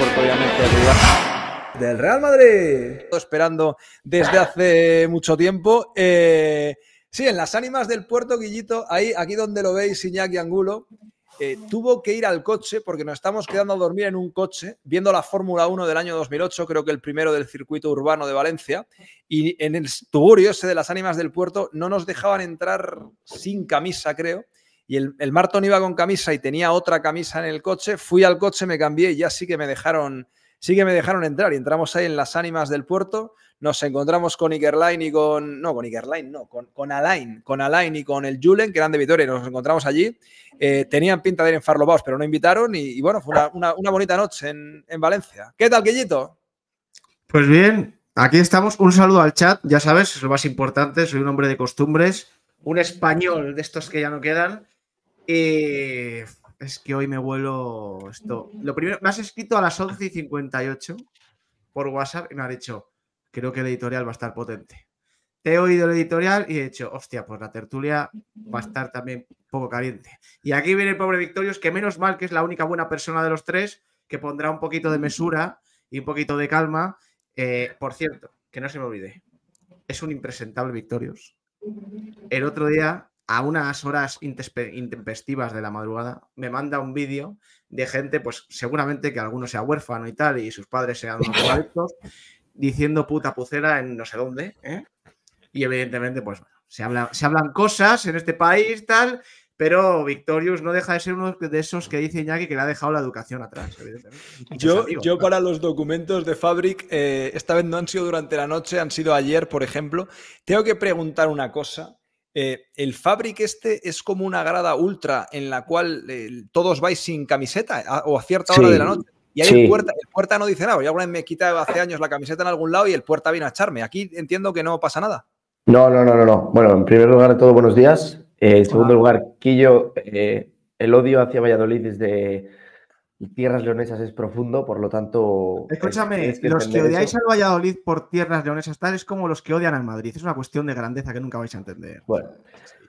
obviamente del Real Madrid. Esperando desde hace mucho tiempo. Eh, sí, en las ánimas del puerto, Guillito, ahí, aquí donde lo veis, Iñaki Angulo, eh, tuvo que ir al coche porque nos estamos quedando a dormir en un coche, viendo la Fórmula 1 del año 2008, creo que el primero del circuito urbano de Valencia, y en el tuburio ese de las ánimas del puerto no nos dejaban entrar sin camisa, creo y el, el Marton iba con camisa y tenía otra camisa en el coche, fui al coche, me cambié y ya sí que me dejaron, sí que me dejaron entrar y entramos ahí en las ánimas del puerto, nos encontramos con Ikerline y con, no, con Ikerline, no, con, con Alain, con Alain y con el Julen, que eran de Vitoria, y nos encontramos allí, eh, tenían pinta de ir en Farlobaos, pero no invitaron y, bueno, fue una, bonita noche en, en, Valencia. ¿Qué tal, Quillito? Pues bien, aquí estamos, un saludo al chat, ya sabes, es lo más importante, soy un hombre de costumbres, un español de estos que ya no quedan, eh, es que hoy me vuelo esto. Lo primero, me has escrito a las 11 y 58 por WhatsApp y me has dicho, creo que el editorial va a estar potente. Te he oído el editorial y he dicho, hostia, pues la tertulia va a estar también poco caliente. Y aquí viene el pobre Victorios, que menos mal que es la única buena persona de los tres, que pondrá un poquito de mesura y un poquito de calma. Eh, por cierto, que no se me olvide, es un impresentable Victorios. El otro día a unas horas intempestivas de la madrugada, me manda un vídeo de gente, pues seguramente que alguno sea huérfano y tal, y sus padres sean adultos, diciendo puta pucera en no sé dónde, ¿eh? Y evidentemente, pues bueno, se, habla, se hablan cosas en este país, tal, pero Victorious no deja de ser uno de esos que dice Iñaki que le ha dejado la educación atrás. Yo, yo para los documentos de Fabric, eh, esta vez no han sido durante la noche, han sido ayer, por ejemplo. Tengo que preguntar una cosa eh, el Fabric este es como una grada ultra en la cual eh, todos vais sin camiseta o a cierta hora de la noche. Y ahí el, puerta, no dice nada. Yo alguna vez me quitado hace años la camiseta en algún lado y el puerta viene a echarme. Aquí entiendo que no pasa nada. No, no, no, no. no. Bueno, en primer lugar, todos buenos días. Eh, en segundo lugar, Quillo, el odio hacia Valladolid desde tierras leonesas es profundo, por lo tanto. Escúchame, los que odiáis al Valladolid por tierras leonesas tal es como los que odian al Madrid. Es una cuestión de grandeza que nunca vais a entender. Bueno,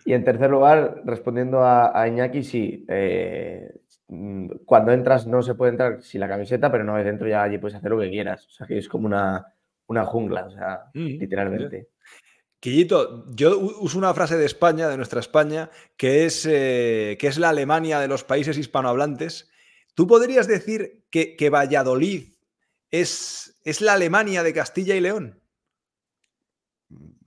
y en tercer lugar, respondiendo a, Iñaki, sí. Eh, mm, cuando entras no se puede entrar sin la camiseta, pero una vez dentro ya allí puedes hacer lo que quieras. O sea que es como una, jungla, o sea, mm, literalmente. Quillito, yo uso una frase de España, de nuestra España, que es, eh, que es la Alemania de los países hispanohablantes ¿Tú podrías decir que, Valladolid es, es, la Alemania de Castilla y León?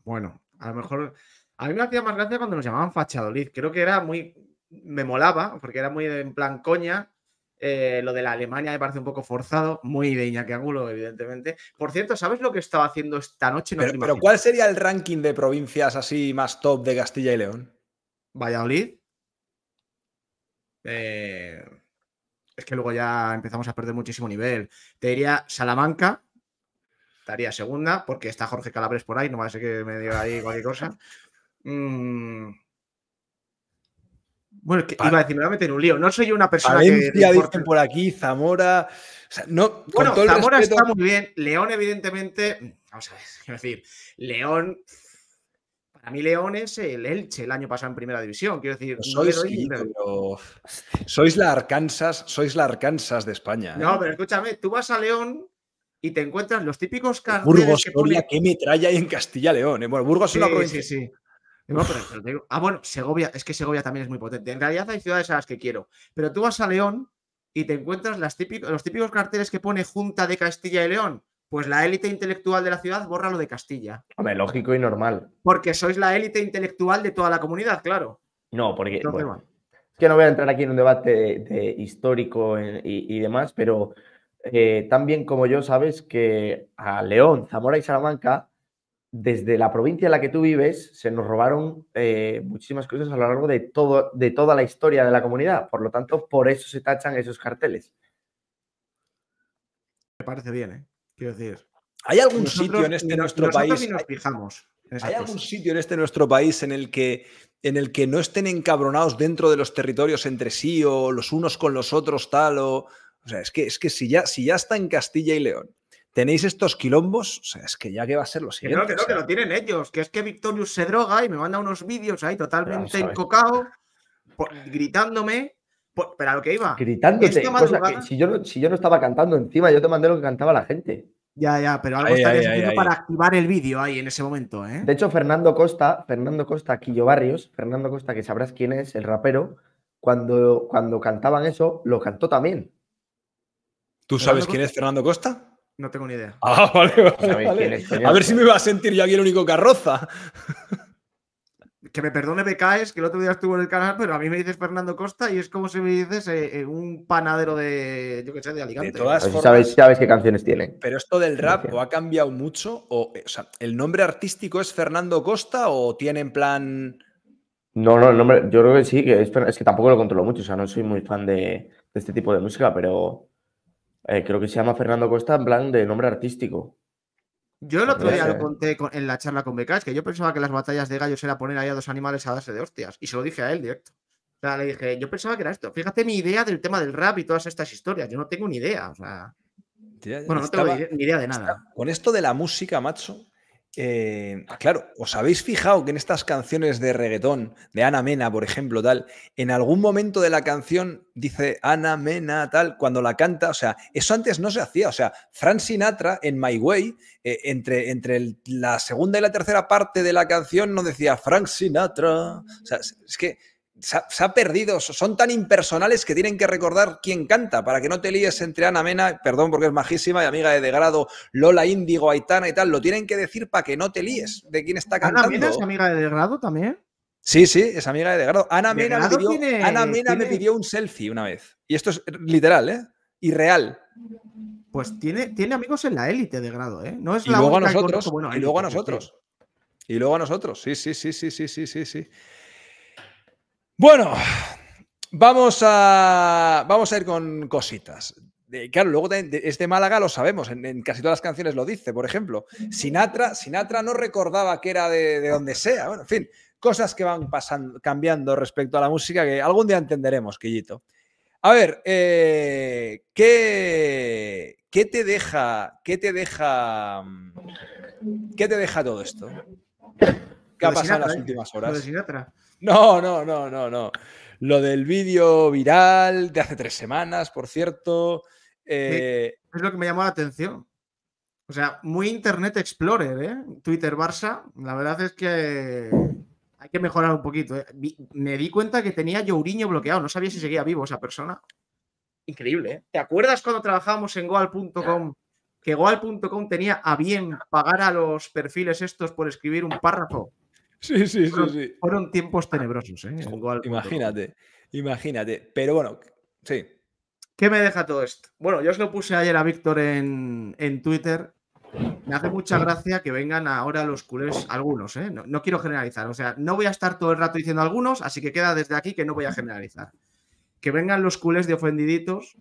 Bueno, a lo mejor. A mí me hacía más gracia cuando nos llamaban Fachadolid. Creo que era muy. Me molaba, porque era muy en plan coña. Eh, lo de la Alemania me parece un poco forzado, muy de Iñaki evidentemente. Por cierto, ¿sabes lo que estaba haciendo esta noche? No pero, pero ¿cuál sería el ranking de provincias así más top de Castilla y León? Valladolid. Eh, es que luego ya empezamos a perder muchísimo nivel. Te diría Salamanca, estaría segunda, porque está Jorge Calabres por ahí, no va a ser que me diga ahí cualquier cosa. Mm. Bueno, iba a decir, me voy a meter en un lío. No soy una persona que. dicen por aquí, Zamora. bueno, Zamora está muy bien. León, evidentemente. Vamos a ver, quiero decir, León a mí León es el Elche el año pasado en primera división. Quiero decir, pues sois, sois la Arkansas, sois la Arkansas de España. ¿eh? No, pero escúchame, tú vas a León y te encuentras los típicos pues carteles Burgos, que me ¿qué metralla en Castilla-León? Eh, bueno, Burgos es una provincia. Sí, No, Ah, bueno, Segovia, es que Segovia también es muy potente. En realidad hay ciudades a las que quiero, pero tú vas a León y te encuentras las los típicos carteles que pone Junta de Castilla y León pues la élite intelectual de la ciudad borra lo de Castilla. Hombre, lógico y normal. Porque sois la élite intelectual de toda la comunidad, claro. No, porque... es que no voy a entrar aquí en un debate histórico y, demás, pero eh, también como yo sabes que a León, Zamora y Salamanca, desde la provincia en la que tú vives, se nos robaron eh, muchísimas cosas a lo largo de, todo, de toda la historia de la comunidad. Por lo tanto, por eso se tachan esos carteles. Me parece bien, ¿eh? ¿Hay algún sitio en este nuestro país? Nos fijamos ¿Hay algún sitio en este nuestro país en el que en el que no estén encabronados dentro de los territorios entre sí o los unos con los otros tal o o sea, es que, es que si, ya, si ya está en Castilla y León, tenéis estos quilombos, o sea, es que ya que va a ser lo siguiente. Que no, que no, que lo tienen ellos, que es que Victorius se droga y me manda unos vídeos ahí totalmente encocado, gritándome pues, pero a lo que iba. Gritándote. si, yo no, estaba cantando encima, yo te mandé lo que cantaba la gente. Ya, ya, pero algo estaría para activar el vídeo ahí en ese momento, ¿eh? De hecho, Fernando Costa, Fernando Costa, Quillo Barrios, Fernando Costa, que sabrás quién es, el rapero, cuando, cuando cantaban eso, lo cantó también. ¿Tú sabes quién es Fernando Costa? No tengo ni idea. Ah, vale, A ver si me iba a sentir ya bien el único carroza que me perdone Becaes, que el otro día estuvo en el canal, pero a mí me dices Fernando Costa y es como si me dices eh, eh, un panadero de, yo qué sé, de Alicante. De todas formas, sabes, qué canciones tiene. Pero esto del rap o ha cambiado mucho, eh, o, sea, ¿el nombre artístico es Fernando Costa o tiene en plan... No, no, el nombre, yo creo que sí, es, que tampoco lo controlo mucho, o sea, no soy muy fan de, este tipo de música, pero creo que se llama Fernando Costa en plan de nombre artístico. Yo el otro día lo conté en la charla con Es que yo pensaba que las batallas de gallos era poner ahí a dos animales a darse de hostias. Y se lo dije a él directo. O sea, le dije, yo pensaba que era esto. Fíjate mi idea del tema del rap y todas estas historias. Yo no tengo ni idea. bueno, no tengo ni idea de nada. Con esto de la música, macho, eh, ah, claro, ¿os habéis fijado que en estas canciones de reggaetón, de Ana Mena, por ejemplo, tal, en algún momento de la canción dice Ana Mena, tal, cuando la canta, o sea, eso antes no se hacía, o sea, Frank Sinatra en My Way, eh, entre, entre la segunda y la tercera parte de la canción no decía Frank Sinatra, o sea, es que se ha, perdido, son tan impersonales que tienen que recordar quién canta, para que no te líes entre Ana Mena, perdón porque es majísima y amiga de Degrado, Lola Índigo, Aitana y tal, lo tienen que decir para que no te líes de quién está cantando. ¿Ana Mena es amiga de Degrado también? Sí, sí, es amiga de Degrado. Ana Mena, me, pidió, Ana Mena me pidió un selfie una vez, y esto es literal, ¿eh? y real Pues tiene, tiene amigos en la élite de grado, ¿eh? No es la y luego a nosotros, y luego a nosotros. Y luego a nosotros, sí, sí, sí, sí, sí, sí, sí, sí. Bueno, vamos a, vamos a ir con cositas. claro, luego este Málaga lo sabemos, en, casi todas las canciones lo dice, por ejemplo. Sinatra, Sinatra no recordaba que era de, donde sea, bueno, en fin, cosas que van cambiando respecto a la música que algún día entenderemos, Quillito. A ver, eh, ¿qué, te deja, qué te deja, qué te deja todo esto? ¿Qué ha pasado en las ¿eh? últimas horas? Sinatra. No, no, no, no, no. Lo del vídeo viral de hace tres semanas, por cierto. Eh, es lo que me llamó la atención. O sea, muy Internet Explorer, ¿eh? Twitter Barça. La verdad es que hay que mejorar un poquito. ¿eh? Me di cuenta que tenía Youriño bloqueado. No sabía si seguía vivo esa persona. Increíble, ¿eh? ¿Te acuerdas cuando trabajábamos en goal.com? Que goal.com tenía a bien pagar a los perfiles estos por escribir un párrafo Sí, sí, sí, Fueron tiempos tenebrosos, ¿eh? Imagínate, imagínate. Pero bueno, sí. ¿Qué me deja todo esto? Bueno, yo os lo puse ayer a Víctor en, Twitter. Me hace mucha gracia que vengan ahora los culés, algunos, ¿eh? No, quiero generalizar. O sea, no voy a estar todo el rato diciendo algunos, así que queda desde aquí que no voy a generalizar. Que vengan los culés de ofendiditos,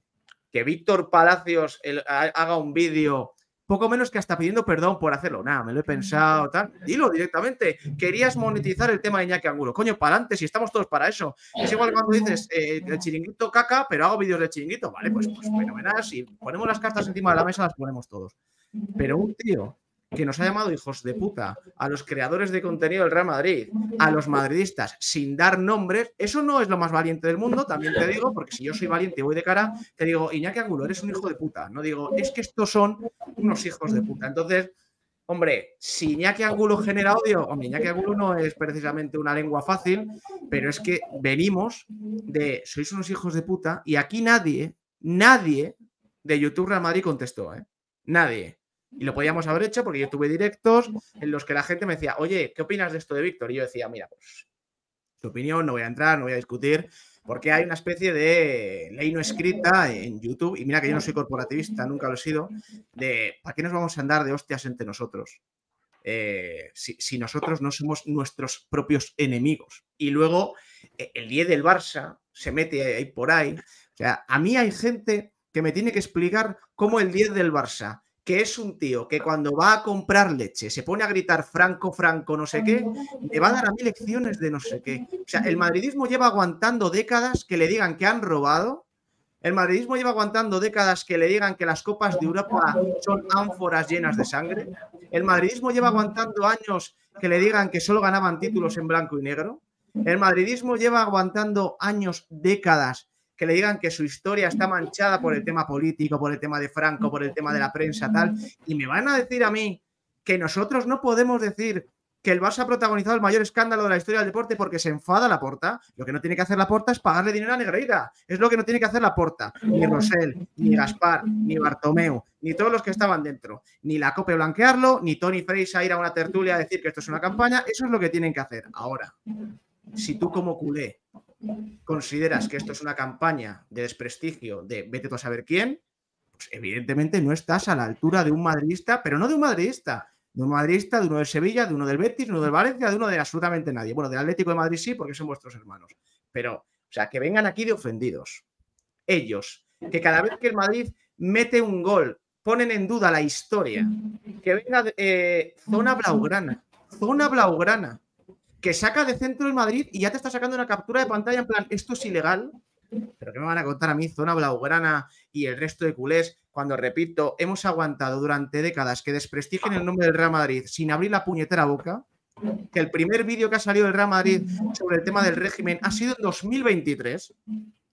que Víctor Palacios haga un vídeo poco menos que hasta pidiendo perdón por hacerlo. Nada, me lo he pensado, tal. Dilo directamente. Querías monetizar el tema de Iñaki Angulo. Coño, para adelante, si estamos todos para eso. Es igual cuando dices eh, el chiringuito caca, pero hago vídeos de chiringuito. Vale, pues, pues fenomenal. Si ponemos las cartas encima de la mesa, las ponemos todos. Pero un tío que nos ha llamado hijos de puta a los creadores de contenido del Real Madrid, a los madridistas, sin dar nombres, eso no es lo más valiente del mundo, también te digo, porque si yo soy valiente y voy de cara, te digo, Iñaki Angulo, eres un hijo de puta. No digo, es que estos son unos hijos de puta. Entonces, hombre, si Iñaki Angulo genera odio, hombre, Iñaki Angulo no es precisamente una lengua fácil, pero es que venimos de, sois unos hijos de puta, y aquí nadie, nadie de YouTube Real Madrid contestó, ¿eh? Nadie. Y lo podíamos haber hecho porque yo tuve directos en los que la gente me decía, oye, ¿qué opinas de esto de Víctor? Y yo decía, mira, pues tu opinión, no voy a entrar, no voy a discutir, porque hay una especie de ley no escrita en YouTube, y mira que yo no soy corporativista, nunca lo he sido, de ¿para qué nos vamos a andar de hostias entre nosotros? Eh, si, nosotros no somos nuestros propios enemigos. Y luego eh, el 10 del Barça se mete ahí por ahí. O sea, a mí hay gente que me tiene que explicar cómo el 10 del Barça que es un tío que ah. cuando va a comprar leche se pone a gritar Franco, Franco, no sé qué, le va a dar a mí lecciones de no sé qué. O sea, el madridismo lleva aguantando décadas que le digan que han robado, el madridismo lleva aguantando décadas que le digan que las copas de Europa son ánforas llenas de sangre, el madridismo lleva aguantando años que le digan que solo ganaban títulos en blanco y negro, el madridismo lleva aguantando años, décadas que le digan que su historia está manchada por el tema político, por el tema de Franco, por el tema de la prensa, tal. Y me van a decir a mí que nosotros no podemos decir que el Barça ha protagonizado el mayor escándalo de la historia del deporte porque se enfada la porta. Lo que no tiene que hacer la porta es pagarle dinero a Negreira. Es lo que no tiene que hacer la porta. Ni Rosell, ni Gaspar, ni Bartomeu, ni todos los que estaban dentro. Ni la COPE blanquearlo, ni Tony Freisa ir a una tertulia a decir que esto es una campaña. Eso es lo que tienen que hacer. Ahora, si tú como culé consideras que esto es una campaña de desprestigio de vete tú a saber quién, pues, evidentemente no estás a la altura de un madridista, pero no de un madridista, de un madridista, de uno de Sevilla, de uno del Betis, de uno del Valencia, de uno de absolutamente nadie. Bueno, del Atlético de Madrid sí, porque son vuestros hermanos. Pero, o sea, que vengan aquí de ofendidos. Ellos, que cada vez que el Madrid mete un gol, ponen en duda la historia. Que venga eh, zona blaugrana, zona blaugrana que saca de centro el Madrid y ya te está sacando una captura de pantalla en plan, esto es ilegal, pero ¿qué me van a contar a mí, zona blaugrana y el resto de culés? Cuando, repito, hemos aguantado durante décadas que desprestigien el nombre del Real Madrid sin abrir la puñetera boca, que el primer vídeo que ha salido del Real Madrid sobre el tema del régimen ha sido en 2023.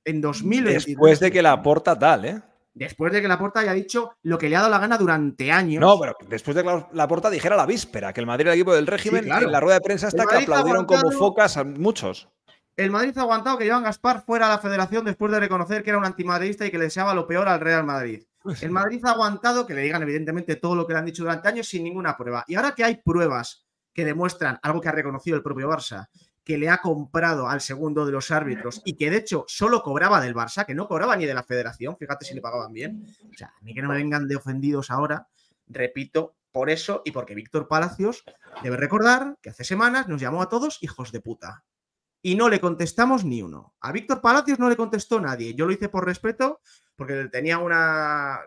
En 2023. Después de que la aporta tal, ¿eh? Después de que Laporta haya dicho lo que le ha dado la gana durante años. No, pero después de que Laporta dijera la víspera, que el Madrid era el equipo del régimen, en la rueda de prensa hasta que aplaudieron como focas a muchos. El Madrid ha aguantado que Joan Gaspar fuera a la federación después de reconocer que era un antimadridista y que le deseaba lo peor al Real Madrid. Pues el Madrid ha aguantado que le digan, evidentemente, todo lo que le han dicho durante años sin ninguna prueba. Y ahora que hay pruebas que demuestran algo que ha reconocido el propio Barça, que le ha comprado al segundo de los árbitros y que de hecho solo cobraba del Barça, que no cobraba ni de la federación, fíjate si le pagaban bien. O sea, ni que no me vengan de ofendidos ahora, repito, por eso y porque Víctor Palacios debe recordar que hace semanas nos llamó a todos hijos de puta. Y no le contestamos ni uno. A Víctor Palacios no le contestó nadie. Yo lo hice por respeto, porque tenía una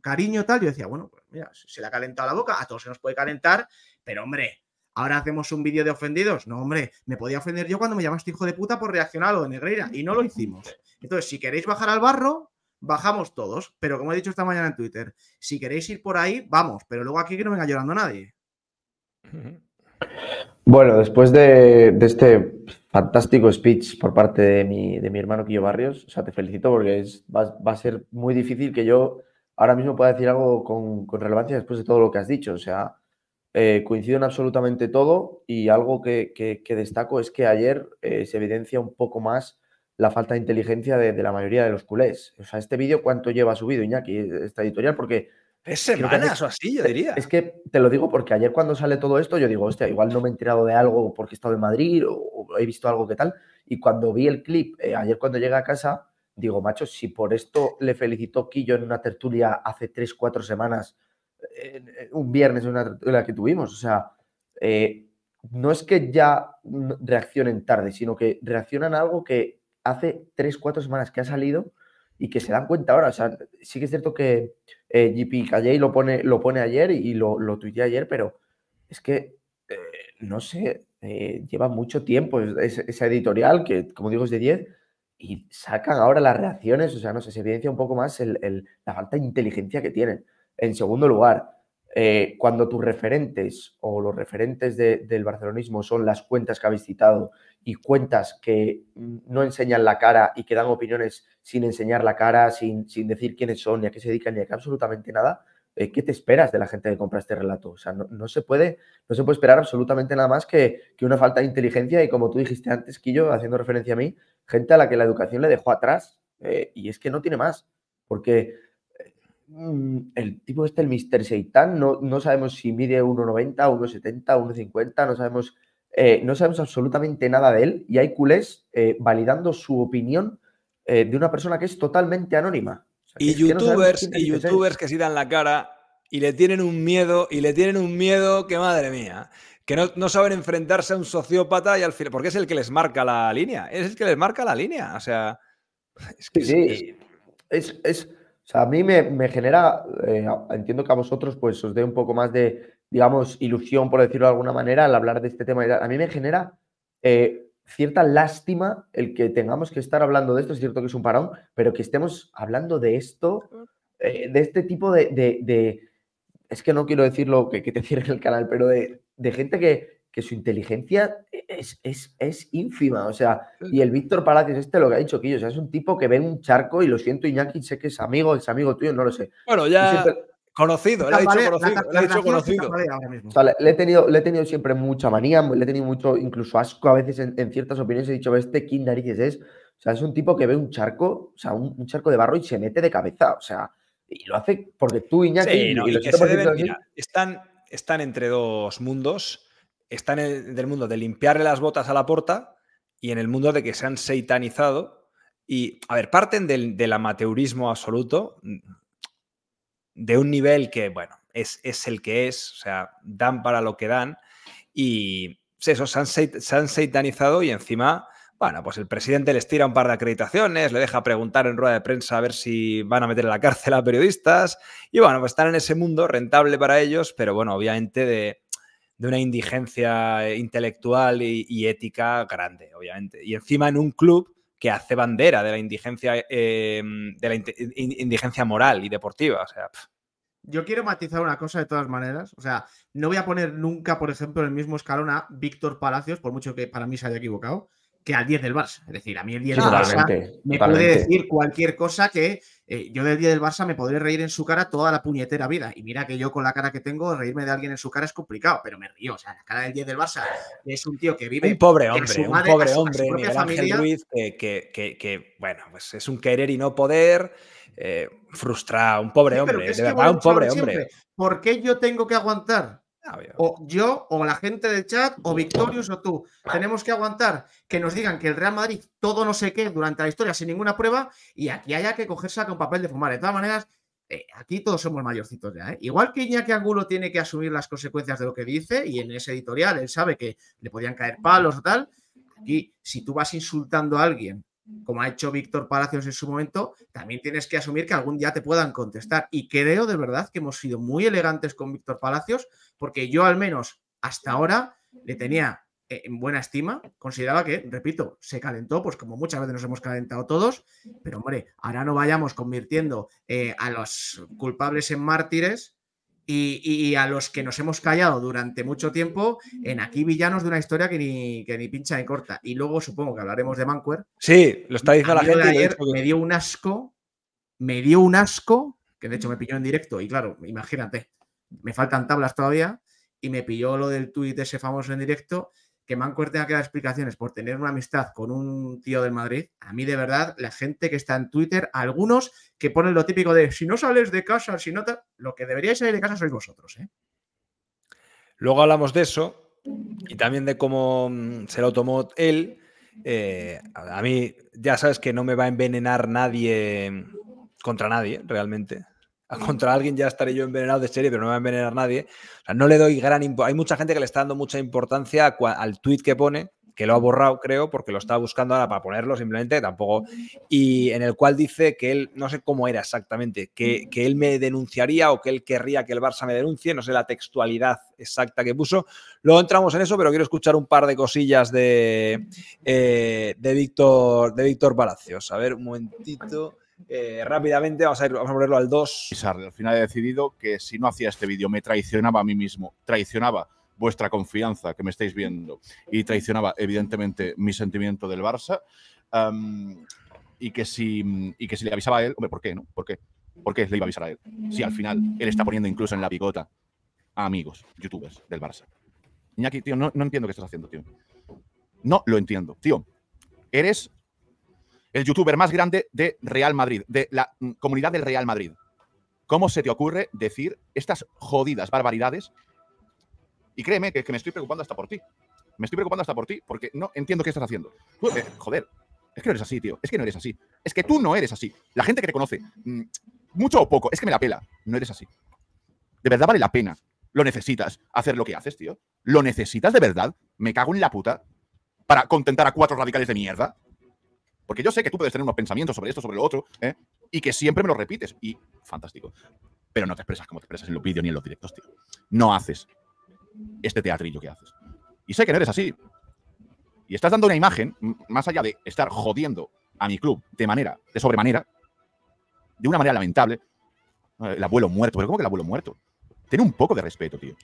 cariño tal. Yo decía, bueno, pues mira, se le ha calentado la boca, a todos se nos puede calentar, pero hombre, ahora hacemos un vídeo de ofendidos. No, hombre, me podía ofender yo cuando me llamaste hijo de puta por reaccionar a lo de Negreira y no lo hicimos. Entonces, si queréis bajar al barro, bajamos todos. Pero como he dicho esta mañana en Twitter, si queréis ir por ahí, vamos. Pero luego aquí que no venga llorando nadie. Bueno, después de, este fantástico speech por parte de mi, hermano Quillo Barrios, o sea, te felicito porque va, a ser muy difícil que yo ahora mismo pueda decir algo con, con relevancia después de todo lo que has dicho. O sea, eh, coinciden absolutamente todo y algo que, que, destaco es que ayer eh, se evidencia un poco más la falta de inteligencia de, la mayoría de los culés. O sea, este vídeo, ¿cuánto lleva subido, Iñaki, esta editorial? Porque... es semanas o así, yo diría. Es que te lo digo porque ayer cuando sale todo esto, yo digo, hostia, igual no me he enterado de algo porque he estado en Madrid o, he visto algo que tal. Y cuando vi el clip, eh, ayer cuando llegué a casa, digo, macho, si por esto le felicitó Quillo en una tertulia hace tres, cuatro semanas eh, un viernes una la que tuvimos. O sea, eh, no es que ya reaccionen tarde, sino que reaccionan a algo que hace tres, cuatro semanas que ha salido y que se dan cuenta ahora. O sea, sí que es cierto que eh, GP Calle lo pone, lo pone ayer y lo, lo ayer, pero es que eh, no sé, lleva mucho tiempo esa editorial, que como digo es de 10, y sacan ahora las reacciones, o sea, no sé, se evidencia un poco más la falta de inteligencia que tienen. En segundo lugar, eh, cuando tus referentes o los referentes del barcelonismo son las cuentas que habéis citado y cuentas que no enseñan la cara y que dan opiniones sin enseñar la cara, sin, sin decir quiénes son, ni a qué se dedican, ni a qué absolutamente nada, eh, ¿qué te esperas de la gente que compra este relato? O sea, no, se, puede, no se puede esperar absolutamente nada más que, una falta de inteligencia y como tú dijiste antes, Quillo, haciendo referencia a mí, gente a la que la educación le dejó atrás eh, y es que no tiene más, porque Mm, el tipo este, el Mr. Seitan, no, no sabemos si mide 1,90, 1,70, 1,50, no sabemos, eh, no sabemos absolutamente nada de él y hay culés eh, validando su opinión eh, de una persona que es totalmente anónima. y youtubers, y youtubers que sí dan la cara y le tienen un miedo, y le tienen un miedo que madre mía, que no, saben enfrentarse a un sociópata y al final, porque es el que les marca la línea, es el que les marca la línea, o sea, es que sí, sí. es, es o sea, a mí me, genera, eh, entiendo que a vosotros pues os dé un poco más de, digamos, ilusión, por decirlo de alguna manera, al hablar de este tema. A mí me genera eh, cierta lástima el que tengamos que estar hablando de esto, es cierto que es un parón, pero que estemos hablando de esto, eh, de este tipo de, es que no quiero decirlo que, que te cierres el canal, pero de, de gente que, que su inteligencia es, es, ínfima. O sea, y el Víctor Palacios, este lo que ha dicho Quillo, o sea, es un tipo que ve un charco y lo siento, Iñaki, sé que es amigo, es amigo tuyo, no lo sé. Bueno, ya conocido, le ha dicho conocido, le ha dicho conocido. le, he tenido, le he tenido siempre mucha manía, le he tenido mucho, incluso asco a veces en, ciertas opiniones, he dicho, este, ¿quién narices es? O sea, es un tipo que ve un charco, o sea, un, charco de barro y se mete de cabeza, o sea, y lo hace porque tú, Iñaki, y, lo que se debe, están, están entre dos mundos están en el mundo de limpiarle las botas a la porta y en el mundo de que se han seitanizado. Y, a ver, parten del, del amateurismo absoluto, mm, de un nivel que, bueno, es, es, el que es, o sea, dan para lo que dan. Y pues eso, se han, se han seitanizado y encima bueno, pues el presidente les tira un par de acreditaciones, le deja preguntar en rueda de prensa a ver si van a meter en la cárcel a periodistas. Y bueno, pues están en ese mundo rentable para ellos, pero bueno, obviamente de, de una indigencia eh, intelectual y, ética grande, obviamente. Y encima en un club que hace bandera de la indigencia, em, de la indigencia moral y deportiva. O sea, Yo quiero matizar una cosa de todas maneras. O sea, no voy a poner nunca, por ejemplo, en el mismo escalón a Víctor Palacios, por mucho que para mí se haya equivocado que al 10 del Barça. Es decir, a mí el 10 del Barça me puede decir cualquier cosa que eh, yo del 10 del Barça me podré reír en su cara toda la puñetera vida. Y mira que yo con la cara que tengo, reírme de alguien en su cara es complicado, pero me río. O sea, la cara del 10 del Barça es un tío que vive. Un pobre hombre, un pobre hombre, Ángel que, bueno, pues es un querer y no poder. frustrar eh, frustrado, un pobre hombre, de verdad, un pobre hombre. ¿Por qué yo tengo que aguantar? Ah, o yo, o la gente del chat, o Victorious, o tú. Tenemos que aguantar que nos digan que el Real Madrid todo no sé qué durante la historia sin ninguna prueba y aquí haya que cogerse con papel de fumar. De todas maneras, eh, aquí todos somos mayorcitos ya. ¿eh? Igual que Iñaki Angulo tiene que asumir las consecuencias de lo que dice y en ese editorial él sabe que le podían caer palos o tal. Aquí, si tú vas insultando a alguien como ha hecho Víctor Palacios en su momento, también tienes que asumir que algún día te puedan contestar. Y creo de verdad que hemos sido muy elegantes con Víctor Palacios, porque yo al menos hasta ahora le tenía eh, en buena estima, consideraba que, repito, se calentó, pues como muchas veces nos hemos calentado todos, pero hombre, ahora no vayamos convirtiendo eh, a los culpables en mártires y, a los que nos hemos callado durante mucho tiempo en aquí villanos de una historia que ni, que ni pincha ni corta. Y luego supongo que hablaremos de Manquer. Sí, lo está diciendo la gente. Ayer me dio un asco, me dio un asco, que de hecho me pilló en directo. Y claro, imagínate, me faltan tablas todavía y me pilló lo del tuit ese famoso en directo. Que Manquer tenga que dar explicaciones por tener una amistad con un tío del Madrid. A mí, de verdad, la gente que está en Twitter, algunos que ponen lo típico de si no sales de casa, si no lo que deberíais salir de casa sois vosotros. ¿eh? Luego hablamos de eso y también de cómo mm, se lo tomó él. Eh, a mí ya sabes que no me va a envenenar nadie mm, contra nadie, realmente. Contra alguien ya estaré yo envenenado de serie, pero no me va a envenenar nadie. O sea, no le doy gran Hay mucha gente que le está dando mucha importancia al tweet que pone que lo ha borrado, creo, porque lo estaba buscando ahora para ponerlo simplemente, tampoco, y en el cual dice que él, no sé cómo era exactamente, que, él me denunciaría o que él querría que el Barça me denuncie, no sé la textualidad exacta que puso. Luego entramos en eso, pero quiero escuchar un par de cosillas de, eh, de Víctor de Víctor Palacios. A ver, un momentito. Eh, rápidamente, vamos a, ir, vamos a ponerlo al 2. Al final he decidido que si no hacía este vídeo me traicionaba a mí mismo, traicionaba vuestra confianza que me estáis viendo y traicionaba evidentemente mi sentimiento del Barça. y, que si, que si le avisaba a él, hombre, ¿por qué? No? ¿Por qué? ¿Por qué le iba a avisar a él? Si al final él está poniendo incluso en la bigota a amigos, youtubers del Barça. Iñaki, tío, no entiendo qué estás haciendo, tío. No lo entiendo, tío. Eres el youtuber más grande de Real Madrid, de la mm, comunidad del Real Madrid. ¿Cómo se te ocurre decir estas jodidas barbaridades y créeme que, que me estoy preocupando hasta por ti. Me estoy preocupando hasta por ti porque no entiendo qué estás haciendo. Eh, joder, es que no eres así, tío. Es que no eres así. Es que tú no eres así. La gente que te conoce, mm, mucho o poco, es que me la pela. No eres así. De verdad vale la pena. Lo necesitas hacer lo que haces, tío. Lo necesitas de verdad. Me cago en la puta. Para contentar a cuatro radicales de mierda. Porque yo sé que tú puedes tener unos pensamientos sobre esto, sobre lo otro, ¿eh? y que siempre me los repites. Y fantástico. Pero no te expresas como te expresas en los vídeos ni en los directos, tío. No haces este teatrillo que haces. Y sé que no eres así. Y estás dando una imagen, más allá de estar jodiendo a mi club de manera, de sobremanera, de una manera lamentable. El abuelo muerto, pero ¿cómo que el abuelo muerto? Ten un poco de respeto, tío.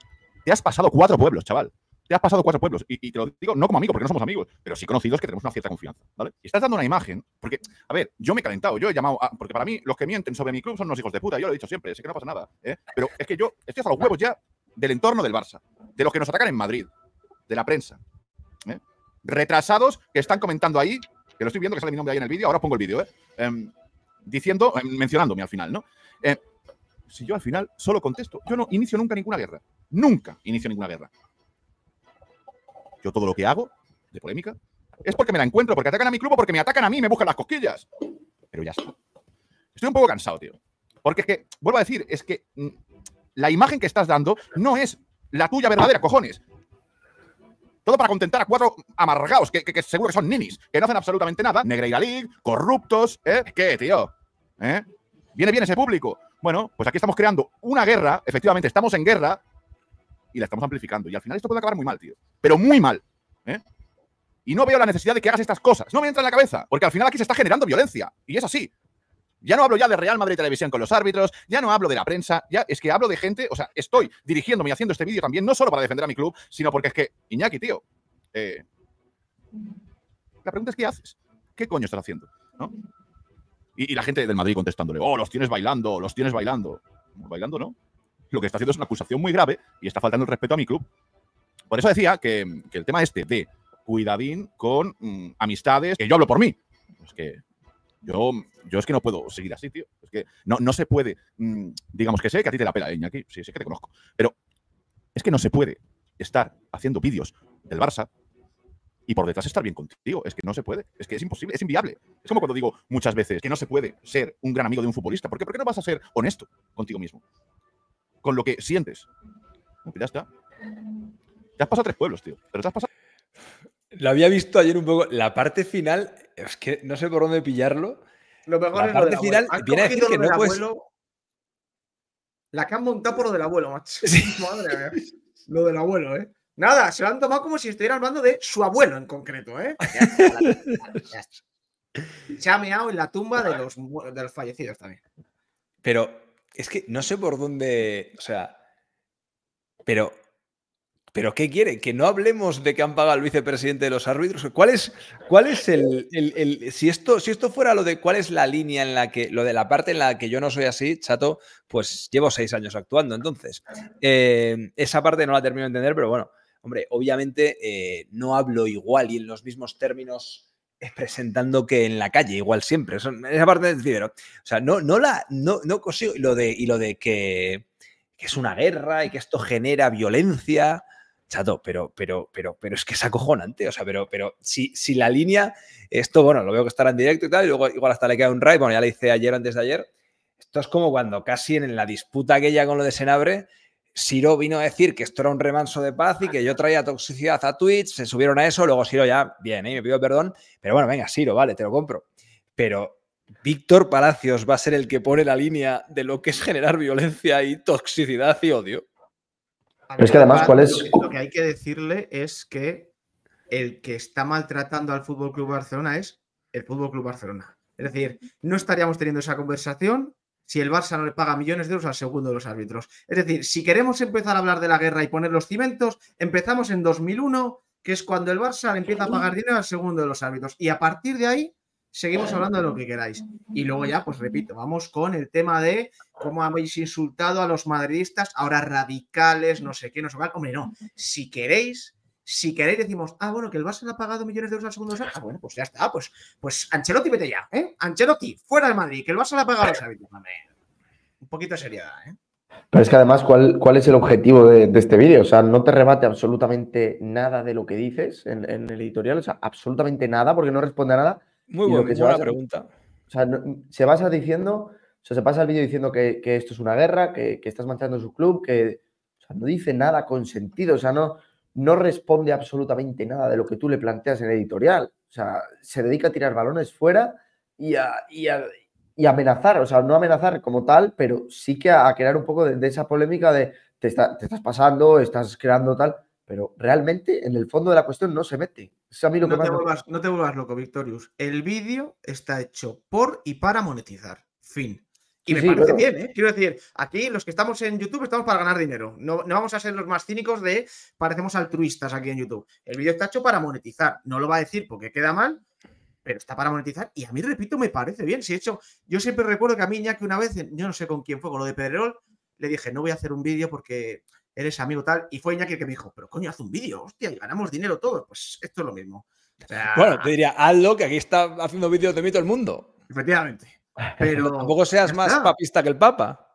Te has pasado cuatro pueblos, chaval. Te has pasado cuatro pueblos. Y, te lo digo no como amigo, porque no somos amigos, pero sí conocidos que tenemos una cierta confianza, ¿vale? Y estás dando una imagen, porque, a ver, yo me he calentado, yo he llamado, porque para mí los que mienten sobre mi club son los hijos de puta, yo lo he dicho siempre, sé que no pasa nada, ¿eh? Pero es que yo estoy hasta los huevos ya del entorno del Barça, de los que nos atacan en Madrid, de la prensa. ¿eh? Retrasados que están comentando ahí, que lo estoy viendo, que sale mi nombre ahí en el vídeo, ahora pongo el vídeo, ¿eh? Em, diciendo, em, mencionándome al final, ¿no? Eh, si yo al final solo contesto, yo no inicio nunca ninguna guerra, nunca inicio ninguna guerra. Yo todo lo que hago de polémica es porque me la encuentro, porque atacan a mi club porque me atacan a mí me buscan las cosquillas. Pero ya está. Estoy un poco cansado, tío. Porque es que, vuelvo a decir, es que mm, la imagen que estás dando no es la tuya verdadera, cojones. Todo para contentar a cuatro amargados, que, seguro que son ninis, que no hacen absolutamente nada. y League, corruptos, ¿eh? ¿Qué, tío? ¿Eh? Viene bien ese público. Bueno, pues aquí estamos creando una guerra, efectivamente, estamos en guerra y la estamos amplificando. Y al final esto puede acabar muy mal, tío. Pero muy mal. ¿eh? Y no veo la necesidad de que hagas estas cosas. No me entra en la cabeza, porque al final aquí se está generando violencia. Y es así. Ya no hablo ya de Real Madrid Televisión con los árbitros, ya no hablo de la prensa, ya es que hablo de gente, o sea, estoy dirigiéndome y haciendo este vídeo también, no solo para defender a mi club, sino porque es que, Iñaki, tío, eh, la pregunta es ¿qué haces? ¿Qué coño estás haciendo? ¿No? Y, la gente del Madrid contestándole, oh, los tienes bailando, los tienes bailando. Bailando no. Lo que está haciendo es una acusación muy grave y está faltando el respeto a mi club. Por eso decía que, el tema este de cuidadín con mm, amistades, que yo hablo por mí. Es que yo yo es que no puedo seguir así, tío. Es que no, no se puede. Mm, digamos que sé que a ti te la pela, ¿eh, aquí, Sí, sé que te conozco. Pero es que no se puede estar haciendo vídeos del Barça y por detrás estar bien contigo. Es que no se puede. Es que es imposible. Es inviable. Es como cuando digo muchas veces que no se puede ser un gran amigo de un futbolista. ¿Por qué? Porque no vas a ser honesto contigo mismo. Con lo que sientes. Ya está. Te has pasado tres pueblos, tío. Pero te has pasado. Lo había visto ayer un poco. La parte final, es que no sé por dónde pillarlo lo mejor es final, ah, Viene La que han montado por lo del abuelo, macho. Madre Lo del abuelo, ¿eh? Nada, se lo han tomado como si estuviera hablando de su abuelo en concreto, ¿eh? Se ha meado en la tumba de los, de los fallecidos también. Pero es que no sé por dónde. O sea. Pero ¿Pero qué quiere? ¿Que no hablemos de que han pagado el vicepresidente de los árbitros? ¿Cuál es, cuál es el, si, esto, si esto fuera lo de cuál es la línea en la que, lo de la parte en la que yo no soy así, chato, pues llevo seis años actuando. Entonces, eh, esa parte no la termino de entender, pero bueno, hombre, obviamente eh, no hablo igual y en los mismos términos presentando que en la calle, igual siempre. esa parte del pero. O sea, no, no la, no, no consigo, y lo de, y lo de que es una guerra y que esto genera violencia chato, pero, pero, pero, pero es que es acojonante. O sea, pero, pero si, si la línea, esto, bueno, lo veo que estará en directo y tal, y luego igual hasta le queda un raid, bueno, ya le hice ayer, antes de ayer. Esto es como cuando casi en la disputa aquella con lo de Senabre, Siro vino a decir que esto era un remanso de paz y que yo traía toxicidad a Twitch, se subieron a eso, luego Siro ya, bien, ¿eh? me pido perdón, pero bueno, venga, Siro, vale, te lo compro. Pero Víctor Palacios va a ser el que pone la línea de lo que es generar violencia y toxicidad y odio es que además, ¿cuál es? Lo que, hay que decirle es que el que está maltratando al Fútbol Club Barcelona es el Fútbol Club Barcelona. Es decir, no estaríamos teniendo esa conversación si el Barça no le paga millones de euros al segundo de los árbitros. Es decir, si queremos empezar a hablar de la guerra y poner los cimentos, empezamos en 2001, que es cuando el Barça le empieza a pagar dinero al segundo de los árbitros. Y a partir de ahí seguimos hablando de lo que queráis. Y luego ya, pues repito, vamos con el tema de cómo habéis insultado a los madridistas, ahora radicales, no sé qué, no sé qué. Hombre, no, si queréis, si queréis decimos, ah, bueno, que el Barça le ha pagado millones de euros al segundo ah, bueno, pues ya está, pues, pues Ancelotti vete ya, ¿eh? Ancelotti, fuera de Madrid, que el Barça le ha pagado Un poquito de seriedad, ¿eh? Pero es que además, ¿cuál, es el objetivo de, este vídeo? O sea, no te remate absolutamente nada de lo que dices en, en el editorial, o sea, absolutamente nada, porque no responde a nada muy, buena pregunta. O sea, se basa diciendo, se pasa el vídeo diciendo que, esto es una guerra, que, estás manchando su club, que no dice nada con sentido, o sea, no, no responde absolutamente nada de lo que tú le planteas en editorial. O sea, se dedica a tirar balones fuera y a, y a, y amenazar, o sea, no amenazar como tal, pero sí que a, crear un poco de, esa polémica de te estás pasando, estás creando tal, pero realmente en el fondo de la cuestión no se mete no, te vuelvas, loco, Victorius. El vídeo está hecho por y para monetizar. Fin. Y me parece bien, ¿eh? Quiero decir, aquí los que estamos en YouTube estamos para ganar dinero. No, vamos a ser los más cínicos de parecemos altruistas aquí en YouTube. El vídeo está hecho para monetizar. No lo va a decir porque queda mal, pero está para monetizar. Y a mí, repito, me parece bien. Si he hecho, yo siempre recuerdo que a mí, ya que una vez, yo no sé con quién fue, con lo de Pedrerol, le dije, no voy a hacer un vídeo porque eres amigo tal. Y fue Iñaki el que me dijo, pero coño, haz un vídeo, hostia, y ganamos dinero todo Pues esto es lo mismo. bueno, te diría, hazlo, que aquí está haciendo vídeos de mí todo el mundo. Efectivamente. Pero tampoco seas más papista que el papa.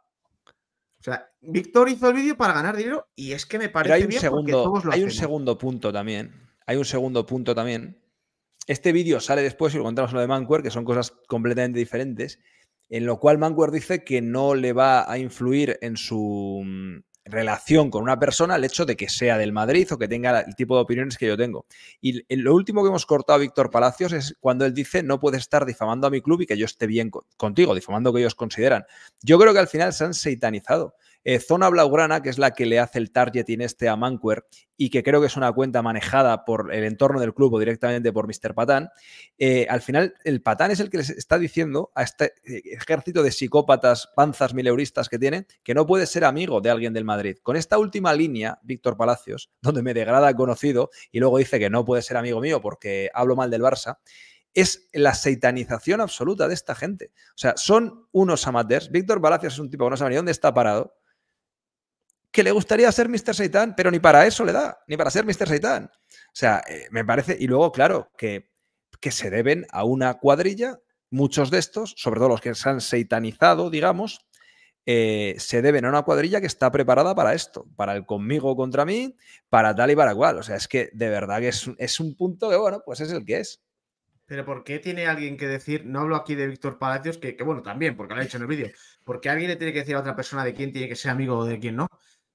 O sea, Víctor hizo el vídeo para ganar dinero y es que me parece bien segundo, todos lo Hay un segundo punto también. Hay un segundo punto también. Este vídeo sale después y lo contamos en lo de Manquer, que son cosas completamente diferentes, en lo cual Manquer dice que no le va a influir en su, mm, relación con una persona el hecho de que sea del Madrid o que tenga el tipo de opiniones que yo tengo. Y lo último que hemos cortado a Víctor Palacios es cuando él dice no puede estar difamando a mi club y que yo esté bien contigo, difamando que ellos consideran. Yo creo que al final se han seitanizado. Eh, Zona Blaugrana, que es la que le hace el targeting este a Manquer y que creo que es una cuenta manejada por el entorno del club o directamente por Mr. Patán, eh, al final el Patán es el que les está diciendo a este eh, ejército de psicópatas, panzas mileuristas que tiene que no puede ser amigo de alguien del Madrid. Con esta última línea, Víctor Palacios, donde me degrada conocido y luego dice que no puede ser amigo mío porque hablo mal del Barça, es la seitanización absoluta de esta gente. O sea, son unos amateurs. Víctor Palacios es un tipo que no sabe ni dónde está parado que le gustaría ser Mr. Satan pero ni para eso le da, ni para ser Mr. Satan O sea, eh, me parece, y luego, claro, que, que se deben a una cuadrilla, muchos de estos, sobre todo los que se han seitanizado, digamos, eh, se deben a una cuadrilla que está preparada para esto, para el conmigo contra mí, para tal y para cual. O sea, es que de verdad que es, un punto que, bueno, pues es el que es. Pero ¿por qué tiene alguien que decir, no hablo aquí de Víctor Palacios, que, bueno, también, porque lo he hecho en el vídeo, porque alguien le tiene que decir a otra persona de quién tiene que ser amigo o de quién no?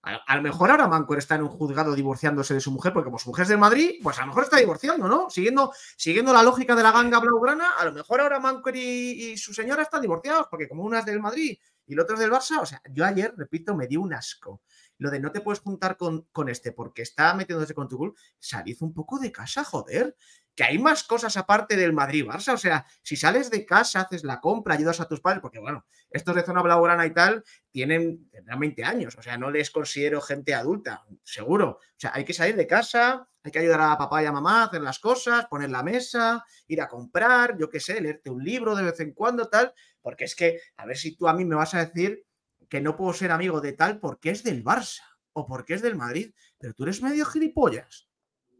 A, lo mejor ahora Manquer está en un juzgado divorciándose de su mujer, porque como su mujer es de Madrid, pues a lo mejor está divorciando, ¿no? Siguiendo, siguiendo la lógica de la ganga blaugrana, a lo mejor ahora Manquer y, su señora están divorciados, porque como una es del Madrid y la otra es del Barça, o sea, yo ayer, repito, me di un asco. Lo de no te puedes juntar con, con este porque está metiéndose con tu club, salid un poco de casa, joder que hay más cosas aparte del Madrid-Barça. O sea, si sales de casa, haces la compra, ayudas a tus padres, porque bueno, estos de zona blaugrana y tal tienen, tendrán 20 años, o sea, no les considero gente adulta, seguro. O sea, hay que salir de casa, hay que ayudar a papá y a mamá a hacer las cosas, poner la mesa, ir a comprar, yo qué sé, leerte un libro de vez en cuando, tal, porque es que, a ver si tú a mí me vas a decir que no puedo ser amigo de tal porque es del Barça o porque es del Madrid, pero tú eres medio gilipollas.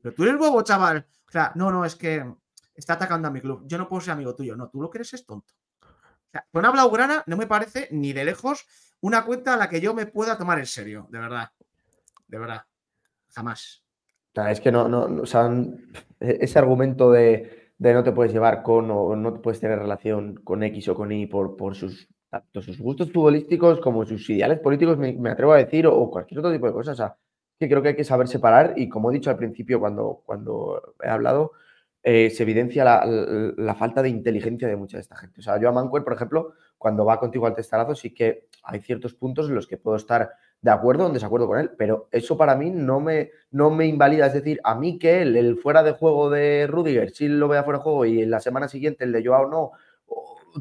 Pero tú eres bobo, chaval. O sea, no, no, es que está atacando a mi club. Yo no puedo ser amigo tuyo. No, tú lo que eres es tonto. O sea, con habla ugrana no me parece ni de lejos una cuenta a la que yo me pueda tomar en serio, de verdad. De verdad. Jamás. es que no, no, o sea, ese argumento de, no te puedes llevar con o no te puedes tener relación con X o con Y por, por sus sus gustos futbolísticos como sus ideales políticos, me, atrevo a decir, o, o, cualquier otro tipo de cosas. O sea, que creo que hay que saber separar y como he dicho al principio cuando, cuando he hablado, eh, se evidencia la, falta de inteligencia de mucha de esta gente. O sea, yo a Mancuer, por ejemplo, cuando va contigo al testarazo, sí que hay ciertos puntos en los que puedo estar de acuerdo o en desacuerdo con él, pero eso para mí no me, no me invalida. Es decir, a mí que él, el fuera de juego de Rudiger, si lo vea fuera de juego y en la semana siguiente el de Joao no,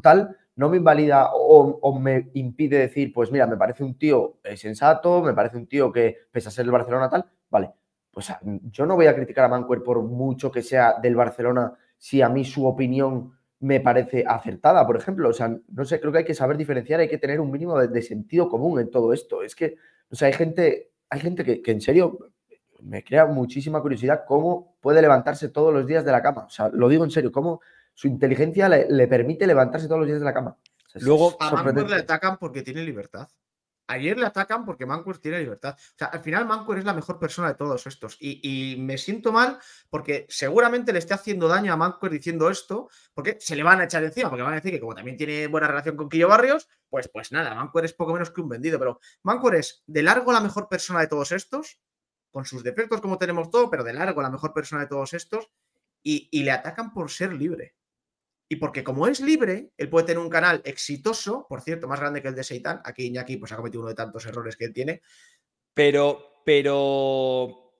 tal, no me invalida o, me impide decir, pues mira, me parece un tío eh, sensato, me parece un tío que, pese a ser el Barcelona tal, vale, pues yo no voy a criticar a Mancuer por mucho que sea del Barcelona si a mí su opinión me parece acertada, por ejemplo. O sea, no sé, creo que hay que saber diferenciar, hay que tener un mínimo de, sentido común en todo esto. Es que, o sea, hay gente, hay gente que, en serio me crea muchísima curiosidad cómo puede levantarse todos los días de la cama. O sea, lo digo en serio, cómo su inteligencia le, permite levantarse todos los días de la cama. Luego a le atacan porque tiene libertad. Ayer le atacan porque Manquer tiene libertad. O sea, al final Manquer es la mejor persona de todos estos. Y, me siento mal porque seguramente le esté haciendo daño a Manquer diciendo esto, porque se le van a echar encima, porque van a decir que como también tiene buena relación con Quillo Barrios, pues, pues nada, Manquer es poco menos que un vendido. Pero Manquer es de largo la mejor persona de todos estos, con sus defectos como tenemos todo, pero de largo la mejor persona de todos estos, y le atacan por ser libre. Y porque como es libre, él puede tener un canal exitoso, por cierto, más grande que el de Seitan. Aquí Iñaki pues, ha cometido uno de tantos errores que él tiene. Pero, pero.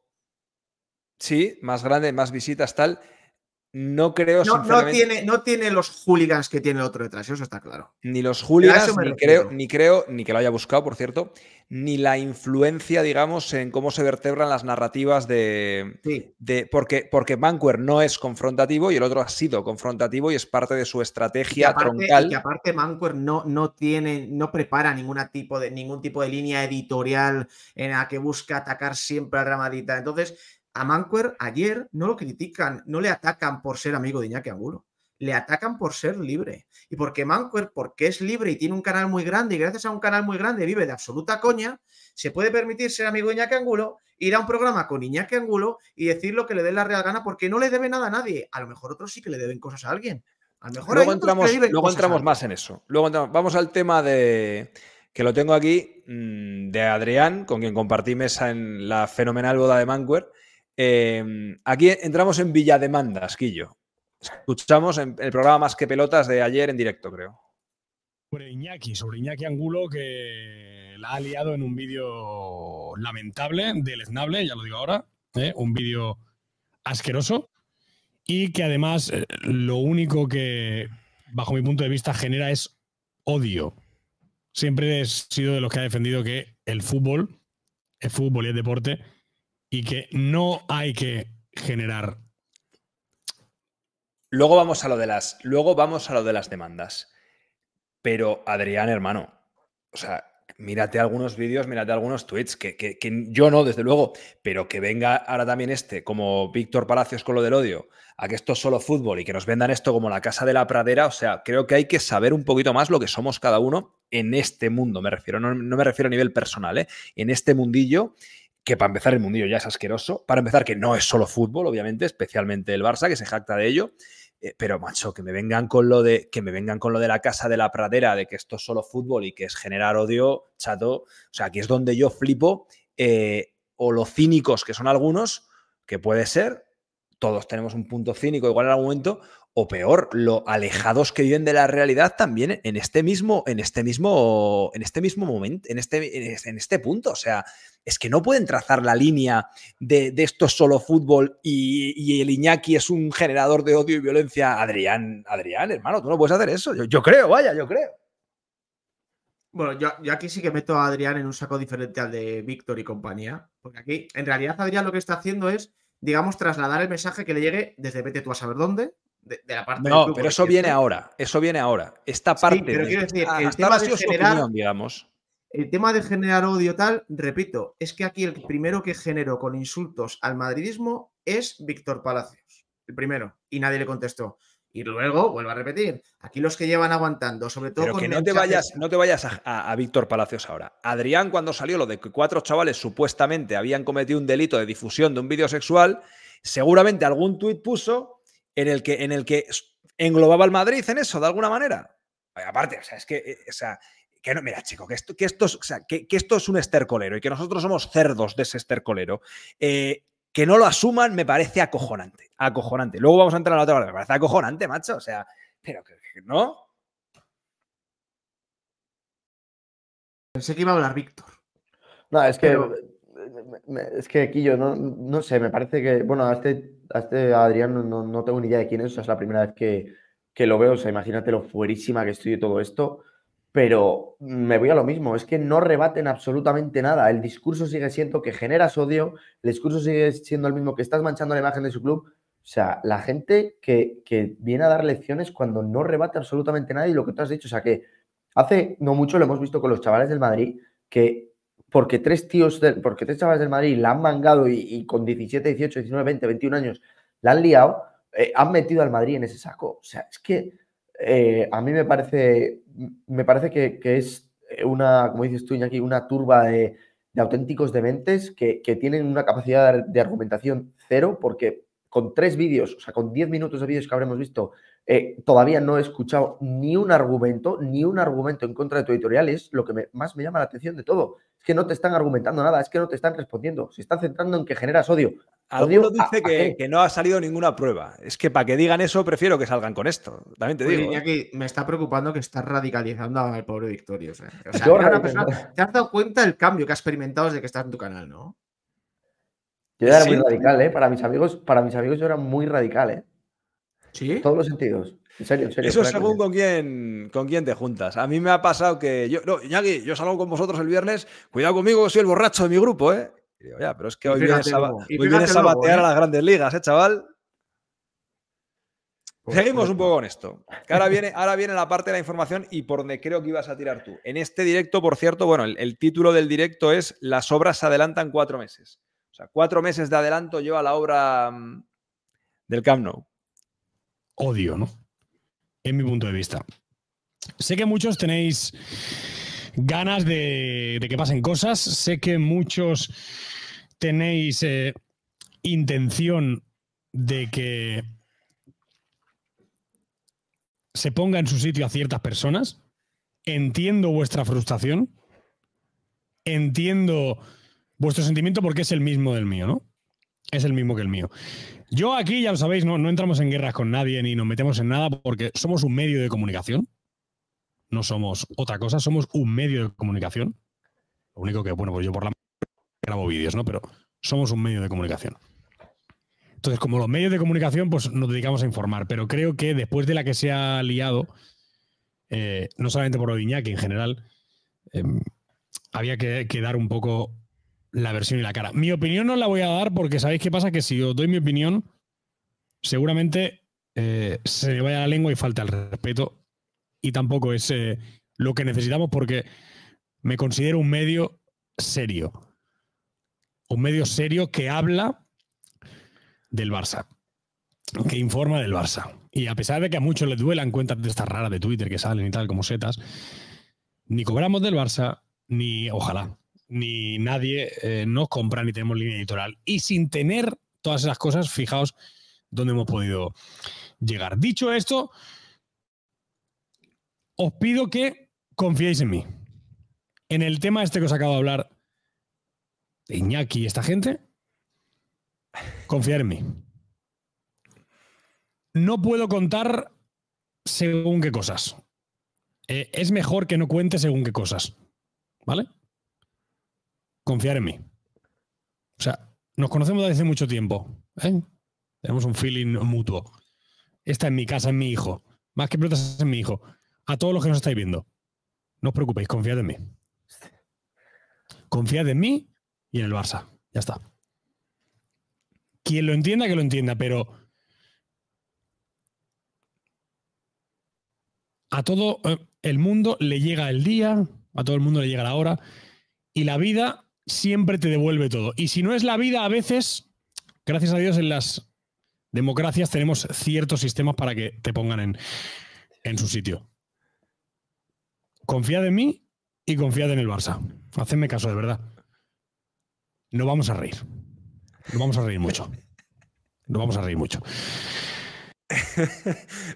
Sí, más grande, más visitas, tal. No creo, no, tiene, no tiene los hooligans que tiene el otro detrás, eso está claro. Ni los hooligans, ni creo, ni creo, ni que lo haya buscado, por cierto, ni la influencia, digamos, en cómo se vertebran las narrativas de. porque, porque Manquer no es confrontativo y el otro ha sido confrontativo y es parte de su estrategia troncal. Y que aparte Manquer no, no tiene, no prepara tipo de, ningún tipo de línea editorial en la que busca atacar siempre a Ramadita. Entonces a Manquer ayer no lo critican, no le atacan por ser amigo de Iñaki Angulo, le atacan por ser libre. Y porque Manquer, porque es libre y tiene un canal muy grande y gracias a un canal muy grande vive de absoluta coña, se puede permitir ser amigo de Iñaki Angulo, ir a un programa con Iñaki Angulo y decir lo que le dé la real gana porque no le debe nada a nadie. A lo mejor otros sí que le deben cosas a alguien. A lo mejor luego entramos, luego entramos más en eso. Luego vamos al tema de que lo tengo aquí mm, de Adrián, con quien compartí mesa en la fenomenal boda de Manquer Em, aquí entramos en Villademandas, Quillo. Escuchamos en el programa Más que Pelotas de ayer en directo, creo. Sobre Iñaki, sobre Iñaki Angulo, que la ha liado en un vídeo lamentable, deleznable, ya lo digo ahora, ¿eh? un vídeo asqueroso y que además eh, lo único que, bajo mi punto de vista, genera es odio. Siempre he sido de los que ha defendido que el fútbol, el fútbol y el deporte, y que no hay que generar. Luego vamos a lo de las, luego vamos a lo de las demandas. Pero Adrián, hermano, o sea, mírate algunos vídeos, mírate algunos tweets, que, yo no, desde luego, pero que venga ahora también este, como Víctor Palacios con lo del odio, a que esto es solo fútbol y que nos vendan esto como la casa de la pradera, o sea, creo que hay que saber un poquito más lo que somos cada uno en este mundo, me refiero, no, me refiero a nivel personal, ¿eh? en este mundillo que para empezar el mundillo ya es asqueroso, para empezar que no es solo fútbol, obviamente, especialmente el Barça, que se jacta de ello, eh, pero macho, que me vengan con lo de que me vengan con lo de la casa de la pradera, de que esto es solo fútbol y que es generar odio, chato, o sea, aquí es donde yo flipo, eh, o los cínicos que son algunos, que puede ser, todos tenemos un punto cínico igual en algún momento, o peor, lo alejados que viven de la realidad también en este mismo, en este mismo, en este mismo momento, en este, en este punto. O sea, es que no pueden trazar la línea de, esto solo fútbol y, el Iñaki es un generador de odio y violencia. Adrián, Adrián, hermano, tú no puedes hacer eso. Yo, creo, vaya, yo creo. Bueno, yo, yo, aquí sí que meto a Adrián en un saco diferente al de Víctor y compañía. Porque aquí, en realidad, Adrián lo que está haciendo es, digamos, trasladar el mensaje que le llegue desde vete tú a saber dónde, la parte No, pero eso viene ahora. Eso viene ahora. Esta parte. Sí, pero quiero decir, el tema de generar, digamos. El tema de generar odio tal, repito, es que aquí el primero que generó con insultos al madridismo es Víctor Palacios. El primero. Y nadie le contestó. Y luego, vuelvo a repetir, aquí los que llevan aguantando, sobre todo. Pero que no te vayas, no te vayas a, a Víctor Palacios ahora. Adrián, cuando salió lo de que cuatro chavales supuestamente habían cometido un delito de difusión de un vídeo sexual, seguramente algún tuit puso en el que, en el que englobaba al Madrid en eso, de alguna manera. Eh, aparte, o sea, es que, eh, o sea, que no, mira, chico, que esto, que esto, es, o sea, que, esto es un estercolero y que nosotros somos cerdos de ese estercolero. Eh, que no lo asuman me parece acojonante. Acojonante. Luego vamos a entrar a la otra parte. Me parece acojonante, macho. O sea, pero que, no. Pensé que iba a hablar Víctor. No, es que es que aquí yo no, no sé, me parece que, bueno, a este, este Adrián no, tengo ni idea de quién es, es la primera vez que, que lo veo, o sea, imagínate lo fuerísima que estoy de todo esto, pero me voy a lo mismo, es que no rebaten absolutamente nada, el discurso sigue siendo que generas odio, el discurso sigue siendo el mismo, que estás manchando la imagen de su club, o sea, la gente que, que viene a dar lecciones cuando no rebate absolutamente nada y lo que tú has dicho, o sea, que hace no mucho lo hemos visto con los chavales del Madrid, que porque tres tíos, porque tres chavales del Madrid la han mangado y, con 17, 18, 19, 20, 21 años la han liado, eh, han metido al Madrid en ese saco. O sea, es que eh, a mí me parece, me parece que, es eh, una, como dices tú, Iñaki, una turba de, auténticos dementes que, tienen una capacidad de, argumentación cero, porque con tres vídeos, o sea, con 10 minutos de vídeos que habremos visto eh, todavía no he escuchado ni un argumento, ni un argumento en contra de tu editorial. Es lo que más me llama la atención de todo. Es que no te están argumentando nada, es que no te están respondiendo. Se están centrando en que generas odio. Alguno dice que, no ha salido ninguna prueba. Es que para que digan eso, prefiero que salgan con esto. También te digo. ¿eh? me está preocupando que estás radicalizando al pobre Victorio. te has dado cuenta del cambio que has experimentado desde que estás en tu canal, ¿no? Yo era muy radical, ¿eh? Para mis amigos, para mis amigos yo era muy radical, ¿eh? ¿Sí? Todos los sentidos. En serio, en serio. Eso según con quién, con quién te juntas. A mí me ha pasado que yo, no, Iñaki, yo salgo con vosotros el viernes, cuidado conmigo, soy el borracho de mi grupo, ¿eh? Y digo, ya, pero es que hoy vienes, a, hoy a batear ¿eh? a las grandes ligas, ¿eh, chaval? Pues Seguimos pues un poco pues. con esto. Que ahora viene, ahora viene la parte de la información y por donde creo que ibas a tirar tú. En este directo, por cierto, bueno, el, título del directo es Las obras se adelantan cuatro meses. O sea, cuatro meses de adelanto lleva la obra mm, del Camp Nou odio, ¿no? En mi punto de vista. Sé que muchos tenéis ganas de, que pasen cosas, sé que muchos tenéis eh, intención de que se ponga en su sitio a ciertas personas. Entiendo vuestra frustración. Entiendo vuestro sentimiento porque es el mismo del mío, ¿no? Es el mismo que el mío. Yo aquí, ya lo sabéis, no, entramos en guerras con nadie ni nos metemos en nada porque somos un medio de comunicación. No somos otra cosa, somos un medio de comunicación. Lo único que, bueno, pues yo por la grabo vídeos, ¿no? Pero somos un medio de comunicación. Entonces, como los medios de comunicación, pues nos dedicamos a informar. Pero creo que después de la que se ha liado, eh, no solamente por Odiña, que en general, em, había que, que, dar un poco la versión y la cara. Mi opinión no la voy a dar porque sabéis qué pasa, que si os doy mi opinión, seguramente eh, se me vaya la lengua y falta el respeto. Y tampoco es eh, lo que necesitamos porque me considero un medio serio. Un medio serio que habla del Barça, que informa del Barça. Y a pesar de que a muchos les duelan cuentas de estas raras de Twitter que salen y tal como setas, ni cobramos del Barça, ni ojalá, ni nadie eh, nos compra ni tenemos línea editorial. Y sin tener todas esas cosas, fijaos dónde hemos podido llegar. Dicho esto, os pido que confiéis en mí. En el tema este que os acabo de hablar Iñaki y esta gente, confiar en mí. No puedo contar según qué cosas. Eh, es mejor que no cuente según qué cosas. ¿Vale? confiar en mí. O sea, nos conocemos desde hace mucho tiempo. ¿eh? Tenemos un feeling mutuo. Esta es mi casa, es mi hijo. Más que pelotas es mi hijo. A todos los que nos estáis viendo, no os preocupéis, confiad en mí. Confiad en mí y en el Barça. Ya está. Quien lo entienda, que lo entienda, pero a todo eh, el mundo le llega el día, a todo el mundo le llega la hora y la vida siempre te devuelve todo. Y si no es la vida, a veces, gracias a Dios, en las democracias tenemos ciertos sistemas para que te pongan en, en su sitio. Confía en mí y confía en el Barça. Hacedme caso, de verdad. No vamos a reír. No vamos a reír mucho. No vamos a reír mucho.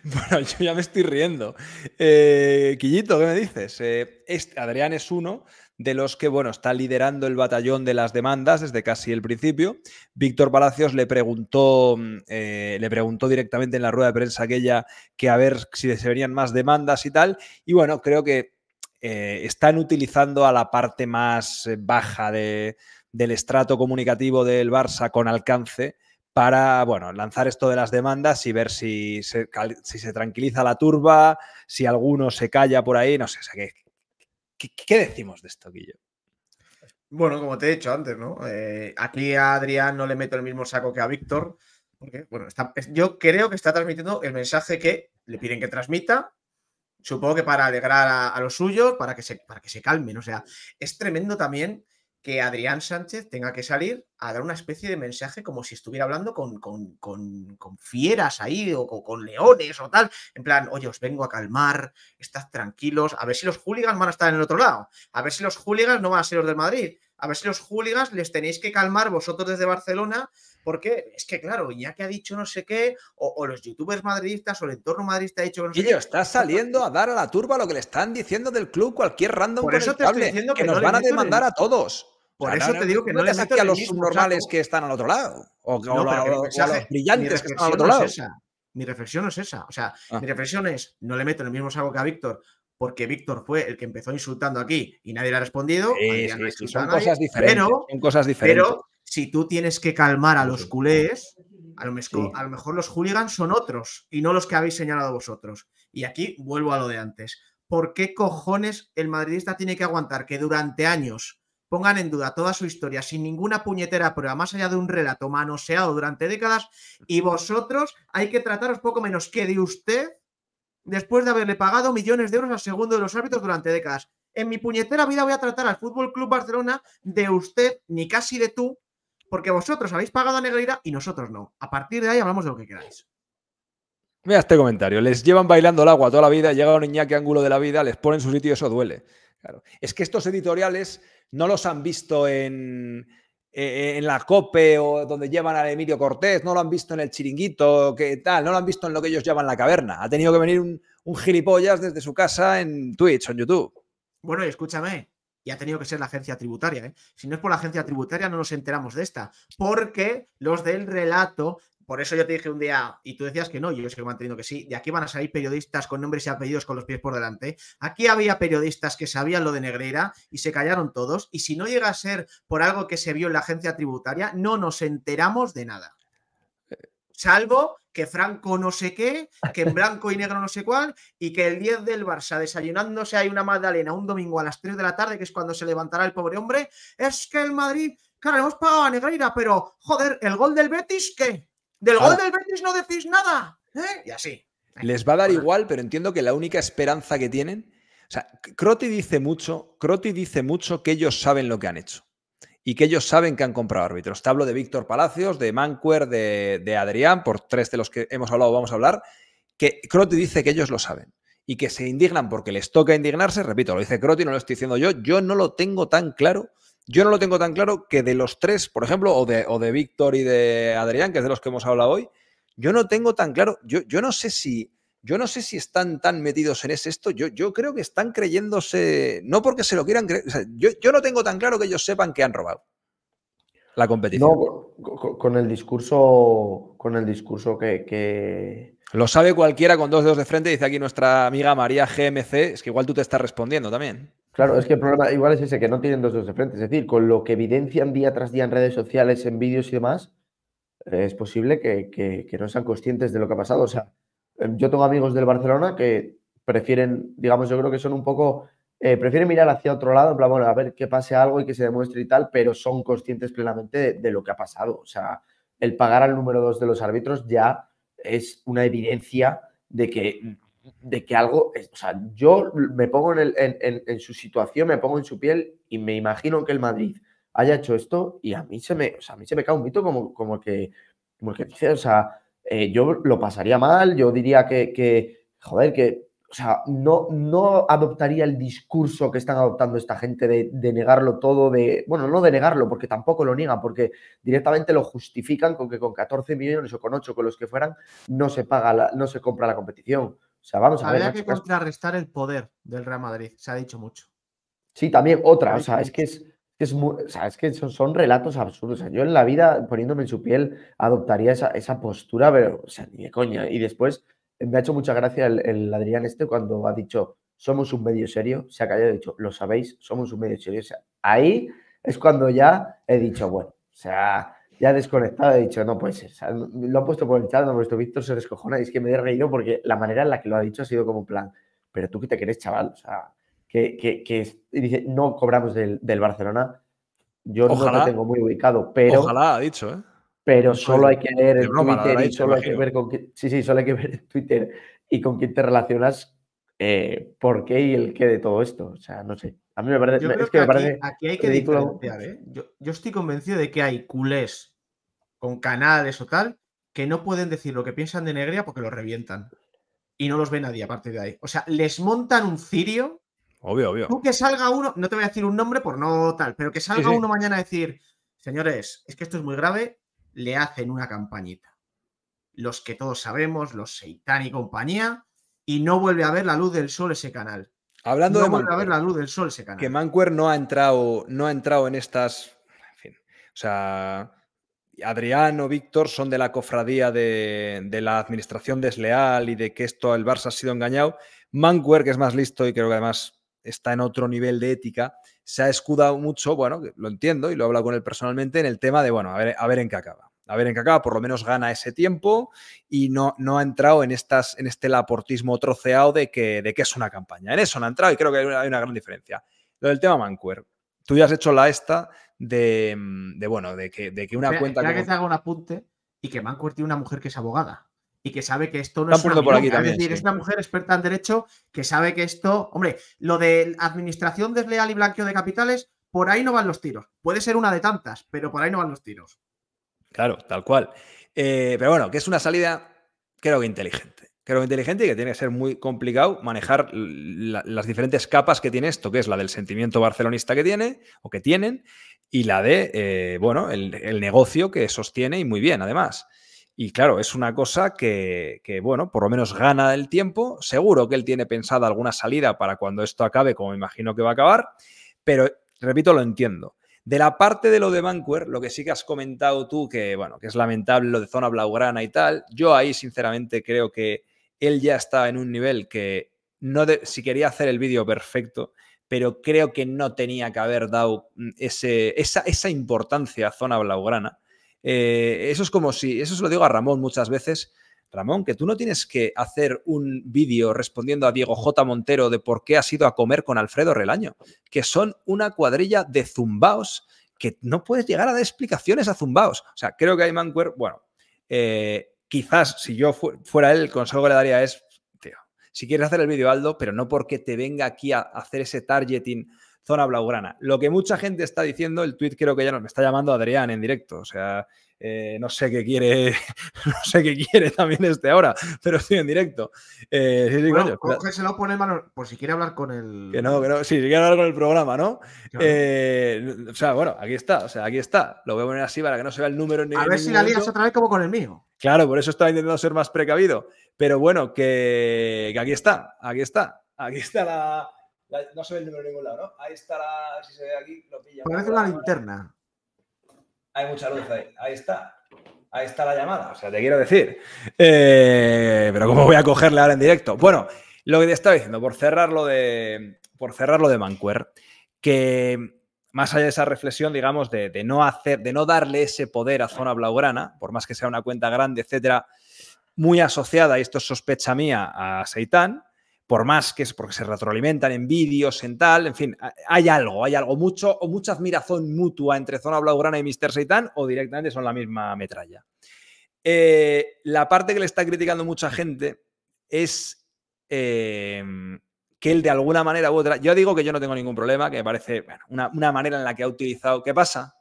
bueno, yo ya me estoy riendo. Eh, Quillito, ¿qué me dices? Eh, este, Adrián es uno de los que, bueno, está liderando el batallón de las demandas desde casi el principio. Víctor Palacios le preguntó, mm, eh, le preguntó directamente en la rueda de prensa aquella que a ver si se venían más demandas y tal. Y bueno, creo que eh, están utilizando a la parte más eh, baja del estrato comunicativo del Barça con alcance para bueno, lanzar esto de las demandas y ver si se, si se tranquiliza la turba, si alguno se calla por ahí, no sé, o ¿Qué, decimos de esto, Guillo? Bueno, como te he dicho antes, ¿no? Eh, aquí a Adrián no le meto el mismo saco que a Víctor, porque, bueno, yo creo que está transmitiendo el mensaje que le piden que transmita, supongo que para alegrar a, los suyos, para que, se, para que se calmen. O sea, es tremendo también que Adrián Sánchez tenga que salir a dar una especie de mensaje como si estuviera hablando con, fieras ahí o, con, leones o tal. En plan, oye, os vengo a calmar, estad tranquilos, a ver si los hooligans van a estar en el otro lado, a ver si los hooligans no van a ser los del Madrid, a ver si los hooligans les tenéis que calmar vosotros desde Barcelona, porque es que, claro, ya que ha dicho no sé qué, o, los youtubers madridistas o el entorno madridista ha dicho que no sé está pues, saliendo pues a dar a la turba lo que le están diciendo del club cualquier random diciendo que, nos van a demandar a todos. Por eso te digo que no, no te a los subnormales que están al otro lado. O, los brillantes que están al otro lado. mi reflexión es esa. O sea, ah. mi reflexión es, no le meto en el mismo saco que a Víctor, porque Víctor fue el que empezó insultando aquí y nadie le ha respondido. son, cosas diferentes, pero, si tú tienes que calmar a los culés, a lo, mejor, a lo mejor los hooligans son otros y no los que habéis señalado vosotros. Y aquí vuelvo a lo de antes. ¿Por qué cojones el madridista tiene que aguantar que durante años pongan en duda toda su historia sin ninguna puñetera prueba, más allá de un relato manoseado durante décadas, y vosotros hay que trataros poco menos que de usted después de haberle pagado millones de euros al segundo de los árbitros durante décadas. En mi puñetera vida voy a tratar al Fútbol Club Barcelona de usted, ni casi de tú, porque vosotros habéis pagado a Negreira y nosotros no. A partir de ahí hablamos de lo que queráis. Mira este comentario. Les llevan bailando el agua toda la vida, llega un Iñaki ángulo de la vida, les ponen su sitio y eso duele. Claro. Es que estos editoriales no los han visto e, e, en, la COPE o donde llevan a Emilio Cortés, no lo han visto en el chiringuito, que tal, no lo han visto en lo que ellos llaman la caverna. Ha tenido que venir un, gilipollas desde su casa en Twitch o en YouTube. Bueno, y escúchame, y ha tenido que ser la agencia tributaria. ¿eh? Si no es por la agencia tributaria, no nos enteramos de esta, porque los del relato por eso yo te dije un día, y tú decías que no, yo estoy manteniendo que sí, de aquí van a salir periodistas con nombres y apellidos con los pies por delante. Aquí había periodistas que sabían lo de Negreira y se callaron todos, y si no llega a ser por algo que se vio en la agencia tributaria, no nos enteramos de nada. Salvo que Franco no sé qué, que en blanco y negro no sé cuál, y que el 10 del Barça desayunándose hay una magdalena un domingo a las 3 de la tarde, que es cuando se levantará el pobre hombre, es que el Madrid, claro, hemos pagado a Negreira, pero joder, el gol del Betis, ¿qué? Del gol del Betis no decís nada. ¿eh? Y así. Les va a dar igual, pero entiendo que la única esperanza que tienen. O sea, Croti dice mucho, dice mucho que ellos saben lo que han hecho y que ellos saben que han comprado árbitros. Te hablo de Víctor Palacios, de Mancuer, de, de, Adrián, por tres de los que hemos hablado, vamos a hablar, que Croti dice que ellos lo saben y que se indignan porque les toca indignarse. Repito, lo dice Croti, no lo estoy diciendo yo. Yo no lo tengo tan claro yo no lo tengo tan claro que de los tres, por ejemplo, o de, Víctor y de Adrián, que es de los que hemos hablado hoy, yo no tengo tan claro, yo, yo no sé si... Yo no sé si están tan metidos en ese esto. Yo, yo creo que están creyéndose, no porque se lo quieran creer. yo, no tengo tan claro que ellos sepan que han robado la competición. No, con el discurso, con el discurso que, que, Lo sabe cualquiera con dos dedos de frente, dice aquí nuestra amiga María GMC. Es que igual tú te estás respondiendo también. Claro, es que el problema igual es ese, que no tienen dos dos de frente. Es decir, con lo que evidencian día tras día en redes sociales, en vídeos y demás, es posible que, no sean conscientes de lo que ha pasado. O sea, em, yo tengo amigos del Barcelona que prefieren, digamos, yo creo que son un poco, eh, prefieren mirar hacia otro lado, en plan, bueno, a ver que pase algo y que se demuestre y tal, pero son conscientes plenamente de, de lo que ha pasado. O sea, el pagar al número dos de los árbitros ya es una evidencia de que de que algo, o sea, yo me pongo en, el, en, en, su situación, me pongo en su piel y me imagino que el Madrid haya hecho esto y a mí se me, o sea, a mí se me cae un mito como, como, que, como que dice, o sea, eh, yo lo pasaría mal, yo diría que, que joder, que, o sea, no, no adoptaría el discurso que están adoptando esta gente de, negarlo todo, de, bueno, no de negarlo, porque tampoco lo niegan, porque directamente lo justifican con que con 14 millones o con 8, con los que fueran, no se paga, la, no se compra la competición vamos a ver. que contrarrestar el poder del Real Madrid, se ha dicho mucho. Sí, también otra, o sea, es que es, es que son, relatos absurdos. yo en la vida, poniéndome en su piel, adoptaría esa, postura, pero, o sea, ni de coña. Y después eh, me ha hecho mucha gracia el, el, Adrián este cuando ha dicho, somos un medio serio, se ha callado y ha dicho, lo sabéis, somos un medio serio. ahí es cuando ya he dicho, bueno, o sea, ya desconectado, he dicho, no puede ser. lo ha puesto por el chat, no, puesto Víctor se descojona y es que me he reído porque la manera en la que lo ha dicho ha sido como un plan, pero tú que te crees, chaval, o sea, que, dice, no cobramos del, Barcelona. Yo no lo tengo muy ubicado, pero. Ojalá, ha dicho, ¿eh? Pero solo hay que leer Twitter y solo hay que ver con sí, sí, solo hay que ver el Twitter y con quién te relacionas eh, por qué y el qué de todo esto. O sea, no sé. A mí me parece. que, hay que diferenciar, ¿eh? Yo, estoy convencido de que hay culés con canales o tal que no pueden decir lo que piensan de negría porque los revientan. Y no los ve nadie a partir de ahí. O sea, les montan un cirio. Obvio, obvio. Tú que salga uno, no te voy a decir un nombre por no tal, pero que salga uno mañana a decir, señores, es que esto es muy grave, le hacen una campañita. Los que todos sabemos, los Seitan y compañía, y no vuelve a ver la luz del sol ese canal. Hablando no de vuelve a ver la luz del sol ese canal. Que Manquer no ha entrado, no ha entrado en estas. En fin. O sea. Adrián o Víctor son de la cofradía de, la administración desleal y de que esto el Barça ha sido engañado. Manquer, que es más listo y creo que además está en otro nivel de ética, se ha escudado mucho, bueno, lo entiendo y lo he hablado con él personalmente, en el tema de, bueno, a ver, a ver en qué acaba. A ver, en acaba, por lo menos gana ese tiempo y no, no ha entrado en, estas, en este laportismo troceado de que, de es una campaña. En eso no ha entrado y creo que hay una, gran diferencia. Lo del tema Mancuer. Tú ya has hecho la esta de, de bueno, de que, de que una cuenta... que te haga un apunte y que Mancuer tiene una mujer que es abogada y que sabe que esto no es una, por es, decir, es una mujer experta en derecho que sabe que esto, hombre, lo de administración desleal y blanqueo de capitales, por ahí no van los tiros. Puede ser una de tantas, pero por ahí no van los tiros. Claro, tal cual. Eh, pero bueno, que es una salida, creo que inteligente. Creo que inteligente y que tiene que ser muy complicado manejar las diferentes capas que tiene esto, que es la del sentimiento barcelonista que tiene o que tienen y la de, eh, bueno, el, negocio que sostiene y muy bien, además. Y claro, es una cosa que, que, bueno, por lo menos gana el tiempo. Seguro que él tiene pensada alguna salida para cuando esto acabe, como me imagino que va a acabar, pero repito, lo entiendo. De la parte de lo de Vancouver, lo que sí que has comentado tú, que bueno, que es lamentable lo de zona blaugrana y tal, yo ahí sinceramente creo que él ya está en un nivel que no si quería hacer el vídeo perfecto, pero creo que no tenía que haber dado mm, ese, esa, importancia a zona blaugrana. Eh, eso es como si, eso se lo digo a Ramón muchas veces, Ramón, que tú no tienes que hacer un vídeo respondiendo a Diego J. Montero de por qué has ido a comer con Alfredo Relaño, que son una cuadrilla de zumbaos que no puedes llegar a dar explicaciones a zumbaos. O sea, creo que hay mancuer... bueno, eh, quizás si yo fuera él, el consejo que le daría es, tío, si quieres hacer el vídeo, Aldo, pero no porque te venga aquí a hacer ese targeting Zona Blaugrana. Lo que mucha gente está diciendo, el tweet creo que ya nos me está llamando Adrián en directo, o sea, eh, no sé qué quiere, no sé qué quiere también este ahora, pero estoy en directo. Eh, sí, sí, pone mano, por si quiere hablar con el. Que no, que no, sí, si quiere hablar con el programa, ¿no? Eh, o sea, bueno, aquí está, o sea, aquí está. Lo voy a poner así para que no se vea el número. Ni, a ver si la ligas otra vez como con el mío. Claro, por eso estaba intentando ser más precavido. Pero bueno, que, que aquí está, aquí está, aquí está la, no se ve el número en ningún lado, ¿no? Ahí está la. Si se ve aquí, lo pilla. linterna. Hay mucha luz ahí. Ahí está. Ahí está la llamada. O sea, te quiero decir. Eh, pero ¿cómo voy a cogerle ahora en directo? Bueno, lo que te estaba diciendo, por cerrar lo de. Por cerrar de Mancuer, que más allá de esa reflexión, digamos, de, no hacer, de no darle ese poder a Zona Blaugrana, por más que sea una cuenta grande, etcétera, muy asociada, y esto es sospecha mía, a Seitán, por más que es porque se retroalimentan en vídeos, en tal, en fin, hay algo, hay algo, mucho o mucha admiración mutua entre Zona Blaugrana y Mr. Seitan o directamente son la misma metralla. Eh, la parte que le está criticando mucha gente es eh, que él de alguna manera u otra, yo digo que yo no tengo ningún problema, que me parece una, una manera en la que ha utilizado, ¿qué pasa?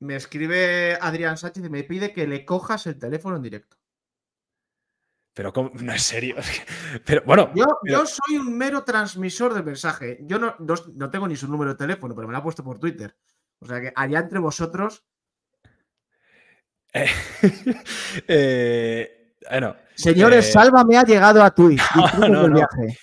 Me escribe Adrián Sánchez y me pide que le cojas el teléfono en directo. Pero ¿cómo? no es serio. Pero bueno. Yo, yo, soy un mero transmisor de mensaje. Yo no, tengo ni su número de teléfono, pero me lo ha puesto por Twitter. O sea que allá entre vosotros. Eh, eh, bueno, Señores, eh, Salva me ha llegado a Twitch. No, el viaje.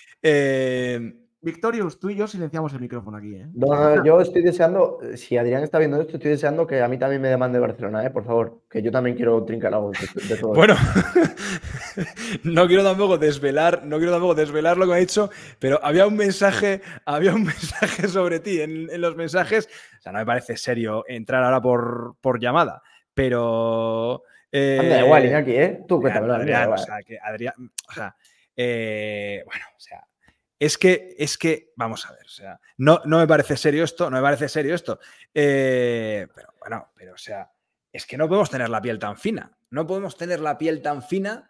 Victorius, tú y yo silenciamos el micrófono aquí. ¿eh? No, yo estoy deseando, si Adrián está viendo esto, estoy deseando que a mí también me demande Barcelona, ¿eh? por favor, que yo también quiero trincar algo de, todo. Bueno, no quiero tampoco desvelar, no quiero tampoco desvelar lo que ha dicho, pero había un mensaje, había un mensaje sobre ti en, los mensajes. O sea, no me parece serio entrar ahora por, por llamada, pero. Eh, da igual, aquí, ¿eh? Tú cuéntame, Adrián, o sea, que Adrián, o sea, eh, bueno, o sea, es que, es que, vamos a ver, o sea, no, no me parece serio esto, no me parece serio esto. Eh, pero bueno, pero o sea, es que no podemos tener la piel tan fina. No podemos tener la piel tan fina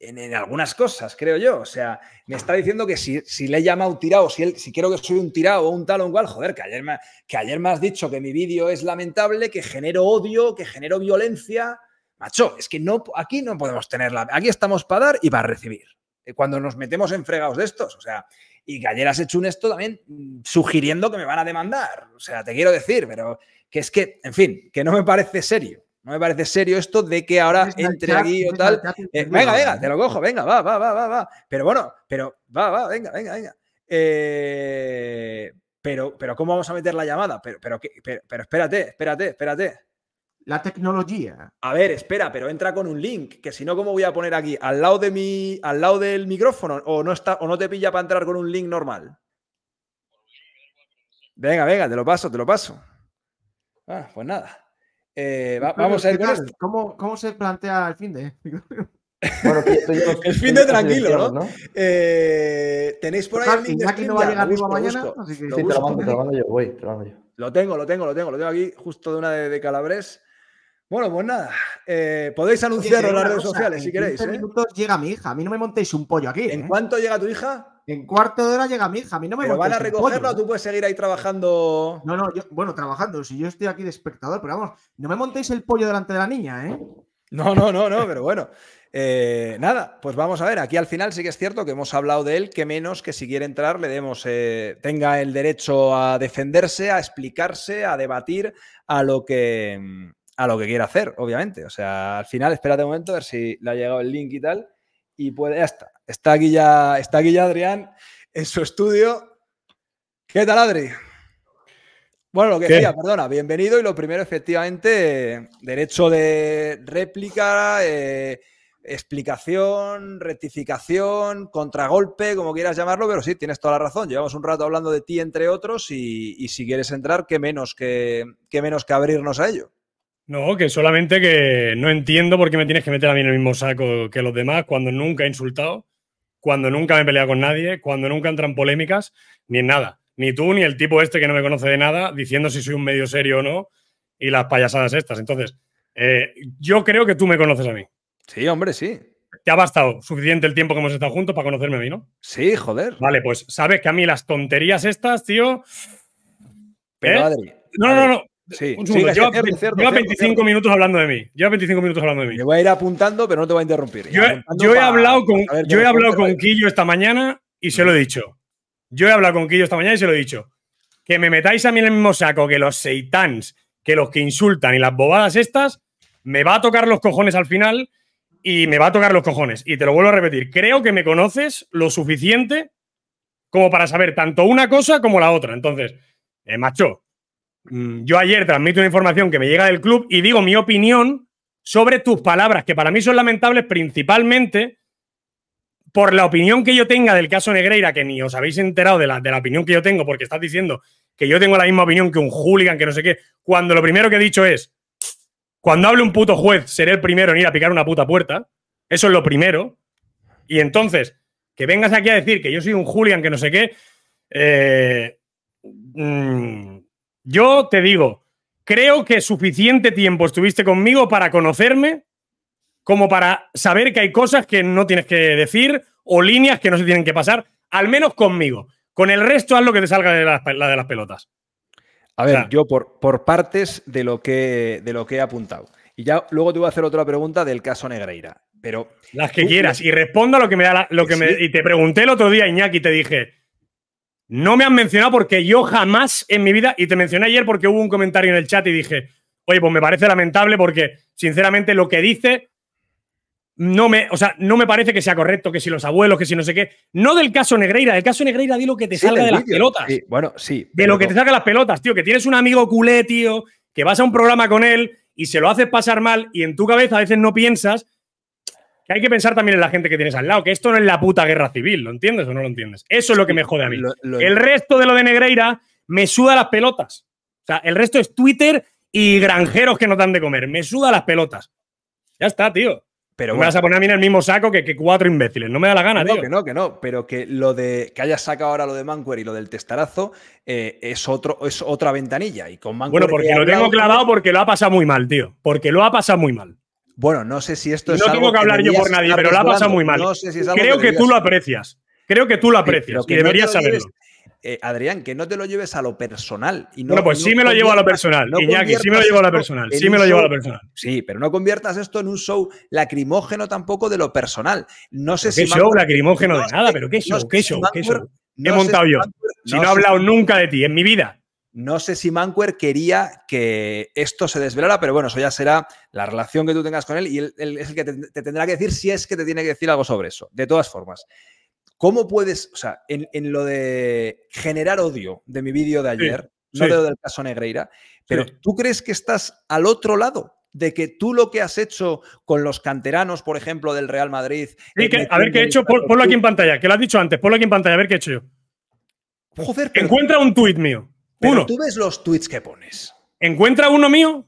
en, algunas cosas, creo yo. O sea, me está diciendo que si, le he llamado tirado, si, él, si quiero que soy un tirado o un tal o un cual, joder, que ayer, me, que ayer me has dicho que mi vídeo es lamentable, que genero odio, que genero violencia. Macho, es que no, aquí no podemos tenerla. Aquí estamos para dar y para recibir. Eh, cuando nos metemos en fregados de estos. O sea, y que ayer has hecho un esto también mm, sugiriendo que me van a demandar. O sea, te quiero decir, pero que es que, en fin, que no me parece serio. No me parece serio esto de que ahora entre aquí o tal. Eh, venga, venga, ¿eh? te lo cojo, venga, va, va, va, va, va. Pero bueno, pero va, va, venga, venga, venga. pero, pero, ¿cómo vamos a meter la llamada? Pero, pero, pero, pero espérate, espérate, espérate. La tecnología. A ver, espera, pero entra con un link, que si no, ¿cómo voy a poner aquí? ¿Al lado, de mi, al lado del micrófono? ¿O no, está, ¿O no te pilla para entrar con un link normal? Venga, venga, te lo paso, te lo paso. Ah, pues nada. Eh, vamos a ver ¿Cómo, se plantea el fin de? bueno, el fin de tranquilo, ¿no? Eh, tenéis por ahí el link de no va a llegar mañana. lo yo, voy, yo. Lo tengo, lo tengo, lo tengo, lo tengo aquí, justo de una de, de Calabres. Bueno, pues nada, eh, podéis anunciarlo en las redes sociales si queréis. En ¿eh? minutos llega mi hija, a mí no me montéis un pollo aquí. ¿En ¿eh? cuánto llega tu hija? En cuarto de hora llega mi hija, a mí no me ¿Pero van a recogerlo. o tú puedes seguir ahí trabajando? No, no, bueno, trabajando, si yo estoy aquí de espectador, pero vamos, no me montéis el pollo delante de la niña, ¿eh? No, no, no, no, pero bueno. nada, pues vamos a ver, aquí al final sí que es cierto que hemos hablado de él, que menos que si quiere entrar le demos, tenga el derecho a defenderse, a explicarse, a debatir a lo que, mm, a lo que quiera hacer, obviamente. O sea, al final, espérate un momento a ver si le ha llegado el link y tal. Y puede ya está. Está aquí ya, está aquí Adrián en su estudio. ¿Qué tal, Adri? Bueno, lo que decía, perdona, bienvenido. Y lo primero, efectivamente, derecho de réplica, eh, explicación, rectificación, contragolpe, como quieras llamarlo, pero sí, tienes toda la razón. Llevamos un rato hablando de ti, entre otros, y, si quieres entrar, menos que, qué menos que abrirnos a ello. No, que solamente que no entiendo por qué me tienes que meter a mí en el mismo saco que los demás cuando nunca he insultado, cuando nunca me he peleado con nadie, cuando nunca entran polémicas, ni en nada. Ni tú, ni el tipo este que no me conoce de nada, diciendo si soy un medio serio o no, y las payasadas estas. Entonces, eh, yo creo que tú me conoces a mí. Sí, hombre, sí. Te ha bastado suficiente el tiempo que hemos estado juntos para conocerme a mí, ¿no? Sí, joder. Vale, pues sabes que a mí las tonterías estas, tío. ¿Eh? no, no, no, Sí, Yo lleva, 25 minutos hablando de mí. Lleva 25 minutos hablando de mí. Le voy a ir apuntando, pero no te voy a interrumpir. Yo, he, hablado con, yo he hablado con Quillo esta mañana y se lo he dicho. Yo he hablado con Quillo esta mañana y se lo he dicho. Que me metáis a mí en el mismo saco que los seitans, que los que insultan y las bobadas estas, me va a tocar los cojones al final y me va a tocar los cojones. Y te lo vuelvo a repetir. Creo que me conoces lo suficiente como para saber tanto una cosa como la otra. Entonces, eh, macho, Mm, yo ayer transmito una información que me llega del club y digo mi opinión sobre tus palabras, que para mí son lamentables principalmente por la opinión que yo tenga del caso Negreira, que ni os habéis enterado de la, opinión que yo tengo, porque estás diciendo que yo tengo la misma opinión que un hooligan, que no sé qué, cuando lo primero que he dicho es, cuando hable un puto juez, seré el primero en ir a picar una puta puerta. Eso es lo primero. Y entonces, que vengas aquí a decir que yo soy un hooligan, que no sé qué, eh, mm, yo te digo, creo que suficiente tiempo estuviste conmigo para conocerme como para saber que hay cosas que no tienes que decir o líneas que no se tienen que pasar, al menos conmigo. Con el resto haz lo que te salga de la, de las pelotas. A ver, yo por, por partes de lo, que, de lo que he apuntado. Y ya luego te voy a hacer otra pregunta del caso Negreira. Pero. Las que quieras. Y responda lo que me da lo que Y te pregunté el otro día, Iñaki, y te dije. No me han mencionado porque yo jamás en mi vida, y te mencioné ayer porque hubo un comentario en el chat y dije, oye, pues me parece lamentable porque sinceramente lo que dice no me, o sea, no me parece que sea correcto, que si los abuelos, que si no sé qué. No del caso Negreira, del caso Negreira di lo que te salga de las pelotas. Sí, bueno, sí. De lo que te salga las pelotas, tío, que tienes un amigo culé, tío, que vas a un programa con él y se lo haces pasar mal y en tu cabeza a veces no piensas hay que pensar también en la gente que tienes al lado, que esto no es la puta guerra civil, ¿lo entiendes o no lo entiendes? Eso es lo que me jode a mí. el resto de lo de Negreira me suda las pelotas. O sea, el resto es Twitter y granjeros que no dan de comer. Me suda las pelotas. Ya está, tío. Pero me vas a poner a mí en el mismo saco que, cuatro imbéciles. No me da la gana, no, Que no, que no. Pero que lo de que hayas sacado ahora lo de Mancuer y lo del testarazo eh, es, otro, es otra ventanilla. Y con Bueno, porque lo tengo clavado porque lo ha pasado muy mal, tío. Porque lo ha pasado muy mal. Bueno, no sé si esto es. No tengo que hablar yo por nadie, pero la ha pasado muy mal. Creo que, tú lo aprecias. Creo que tú lo eh, aprecias y deberías saber saberlo. Eh, Adrián, que no te lo lleves a lo personal. Y no, pues sí me lo llevo a lo personal. Iñaki, sí me lo llevo a lo personal. Sí me lo llevo a lo personal. Sí, pero no conviertas esto en un show lacrimógeno tampoco de lo personal. No sé si. ¿Qué show lacrimógeno de nada? ¿Pero qué show? ¿Qué show? ¿Qué show? he montado yo? Si no he hablado nunca de ti en mi vida. No sé si Manquer quería que esto se desvelara, pero bueno, eso ya será la relación que tú tengas con él y él, es el que te, tendrá que decir si es que te tiene que decir algo sobre eso. De todas formas, ¿cómo puedes, o sea, en, lo de generar odio de mi vídeo de ayer, no de lo del caso Negreira, pero tú crees que estás al otro lado de que tú lo que has hecho con los canteranos, por ejemplo, del Real Madrid. a ver qué he hecho, ponlo aquí en pantalla, que lo has dicho antes, ponlo aquí en pantalla, a ver qué he hecho yo. Joder, Encuentra un tuit mío. Pero tú ves los tweets que pones. ¿Encuentra uno mío?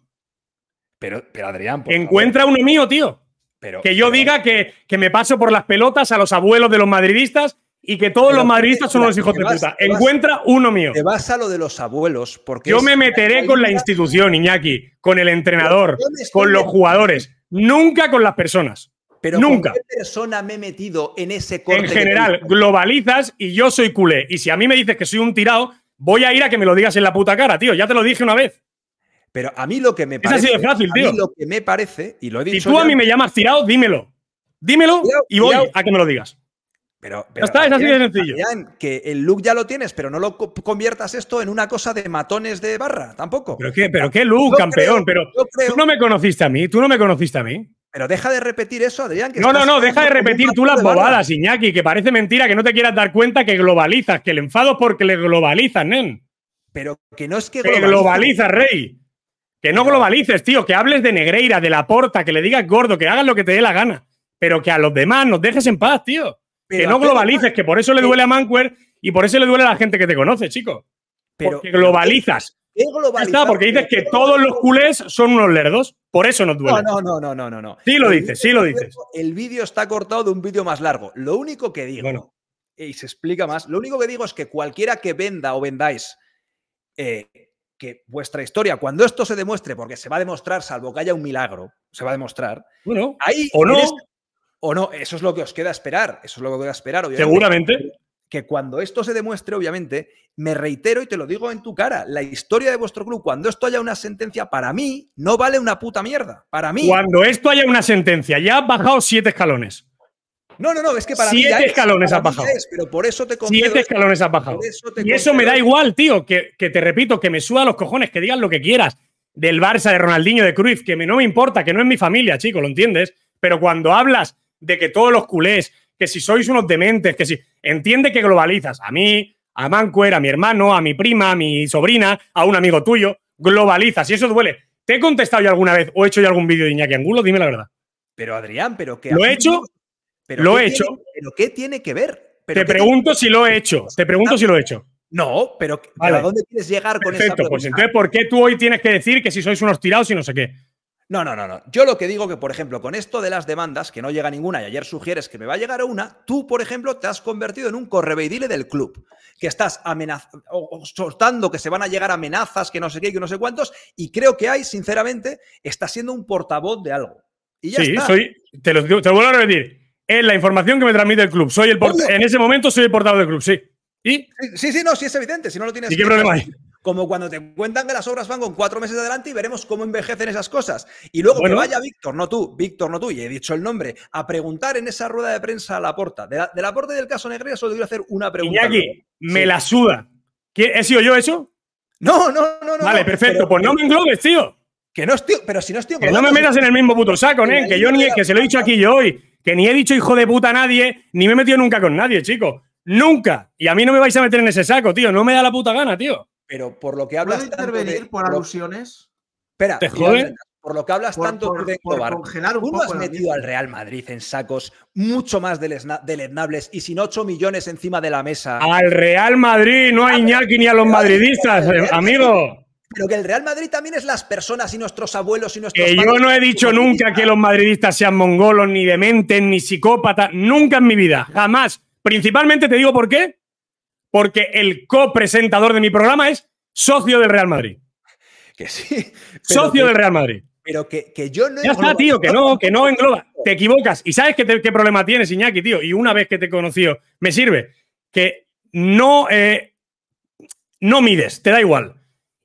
Pero, pero Adrián, Encuentra uno mío, tío. Pero, que yo diga que, que, me paso por las pelotas a los abuelos de los madridistas y que todos los madridistas son los hijos de puta. Encuentra uno mío. Te vas a lo de los abuelos porque. Yo me meteré con la institución, Iñaki, con el entrenador, con los jugadores, nunca con las personas. Pero nunca. ¿con qué persona me he metido en ese corte? En general, globalizas y yo soy culé. Y si a mí me dices que soy un tirado, Voy a ir a que me lo digas en la puta cara, tío. Ya te lo dije una vez. Pero a mí lo que me es parece. Así de fácil, lo que me parece, y lo Si tú a mí me llamas tirado, dímelo. Dímelo y voy a que me lo digas. Pero, está, es así de sencillo. que el look ya lo tienes, pero no lo conviertas esto en una cosa de matones de barra, tampoco. Pero qué, pero look, campeón. pero tú no me conociste a mí, tú no me conociste a mí. Pero deja de repetir eso, Adrián. no, no, no, deja de repetir tú las bobadas, Iñaki, que parece mentira que no te quieras dar cuenta que globalizas, que el enfado porque le globalizas, nen. Pero que no es que. Que globalizas, rey. Que no globalices, tío, que hables de Negreira, de la porta, que le digas gordo, que hagas lo que te dé la gana. Pero que a los demás nos dejes en paz, tío. que no globalices, que por eso le duele a Manquer y por eso le duele a la gente que te conoce, chico. Pero, porque globalizas. Está, porque dices que todos los culés son unos lerdos. Por eso nos duele. No, no, no, no, no, no. Sí lo dices, sí lo dices. El vídeo está cortado de un vídeo más largo. Lo único que digo, y se explica más, lo único que digo es que cualquiera que venda o vendáis eh, que vuestra historia, cuando esto se demuestre, porque se va a demostrar, salvo que haya un milagro, se va a demostrar. Bueno, ahí o no. o no, eso es lo que os queda esperar. Eso es lo que os queda esperar, Seguramente que cuando esto se demuestre, obviamente, me reitero y te lo digo en tu cara, la historia de vuestro club, cuando esto haya una sentencia, para mí no vale una puta mierda. Para mí. Cuando esto haya una sentencia, ya has bajado siete escalones. No, no, no, es que para siete mí. Siete escalones has bajado. pero por eso te Siete escalones has bajado. y eso me da igual, tío, que, te repito, que me suba los cojones, que digas lo que quieras del Barça, de Ronaldinho, de Cruz que me, no me importa, que no es mi familia, chico, ¿lo entiendes? Pero cuando hablas de que todos los culés que si sois unos dementes, que si. Entiende que globalizas a mí, a Mancuer, a mi hermano, a mi prima, a mi sobrina, a un amigo tuyo. Globalizas y eso duele. ¿Te he contestado yo alguna vez o he hecho yo algún vídeo de Iñaki Angulo? Dime la verdad. Pero Adrián, pero que. Lo he hecho. Pero lo he hecho. Pero ¿qué tiene que ver? te pregunto si lo he hecho. Te pregunto si lo he hecho. No, pero, ¿a dónde quieres llegar con esa pues pregunta? Pues entonces, ¿por qué tú hoy tienes que decir que si sois unos tirados y no sé qué? No, no, no, no. Yo lo que digo que, por ejemplo, con esto de las demandas, que no llega ninguna y ayer sugieres que me va a llegar una, tú, por ejemplo, te has convertido en un correveidile del club, que estás amenazando, soltando que se van a llegar amenazas, que no sé qué, que no sé cuántos, y creo que hay, sinceramente, está siendo un portavoz de algo. sí, soy, te lo, te vuelvo a repetir, es la información que me transmite el club. Soy el en ese momento soy el portavoz del club, sí. ¿Y? Sí, sí, no, sí es evidente, si no lo tienes... ¿Y qué problema hay? como cuando te cuentan que las obras van con cuatro meses adelante y veremos cómo envejecen esas cosas. Y luego que vaya Víctor, no tú, Víctor, no tú, y he dicho el nombre, a preguntar en esa rueda de prensa a Laporta. De la, de la porta del caso Negreira solo a hacer una pregunta. Y aquí me la suda. ¿He sido yo eso? No, no, no, no. Vale, perfecto. pues no me englobes, tío. Que no es tío, pero si no tío... Que no me metas en el mismo puto saco, ¿eh? Que yo ni, que se lo he dicho aquí yo hoy, que ni he dicho hijo de puta a nadie, ni me he metido nunca con nadie, chico, Nunca. Y a mí no me vais a meter en ese saco, tío. No me da la puta gana, tío pero por lo que hablas. ¿Puedo intervenir por alusiones? espera, por lo que hablas tanto por, de congelar has metido al Real Madrid en sacos mucho más deleznables y sin 8 millones encima de la mesa? Al Real Madrid, no a Iñaki ni a los madridistas, amigo pero que el Real Madrid también es las personas y nuestros abuelos y nuestros que yo no he dicho nunca que los madridistas sean mongolos ni dementes ni psicópatas nunca en mi vida jamás principalmente te digo por qué porque el copresentador de mi programa es socio del Real Madrid. Que sí. Socio del Real Madrid. Pero que, yo no. Ya está, tío, que no, que no engloba. Te equivocas. ¿Y sabes qué, problema tienes, Iñaki, tío? Y una vez que te he conocido, me sirve. Que no. Eh, no mides, te da igual.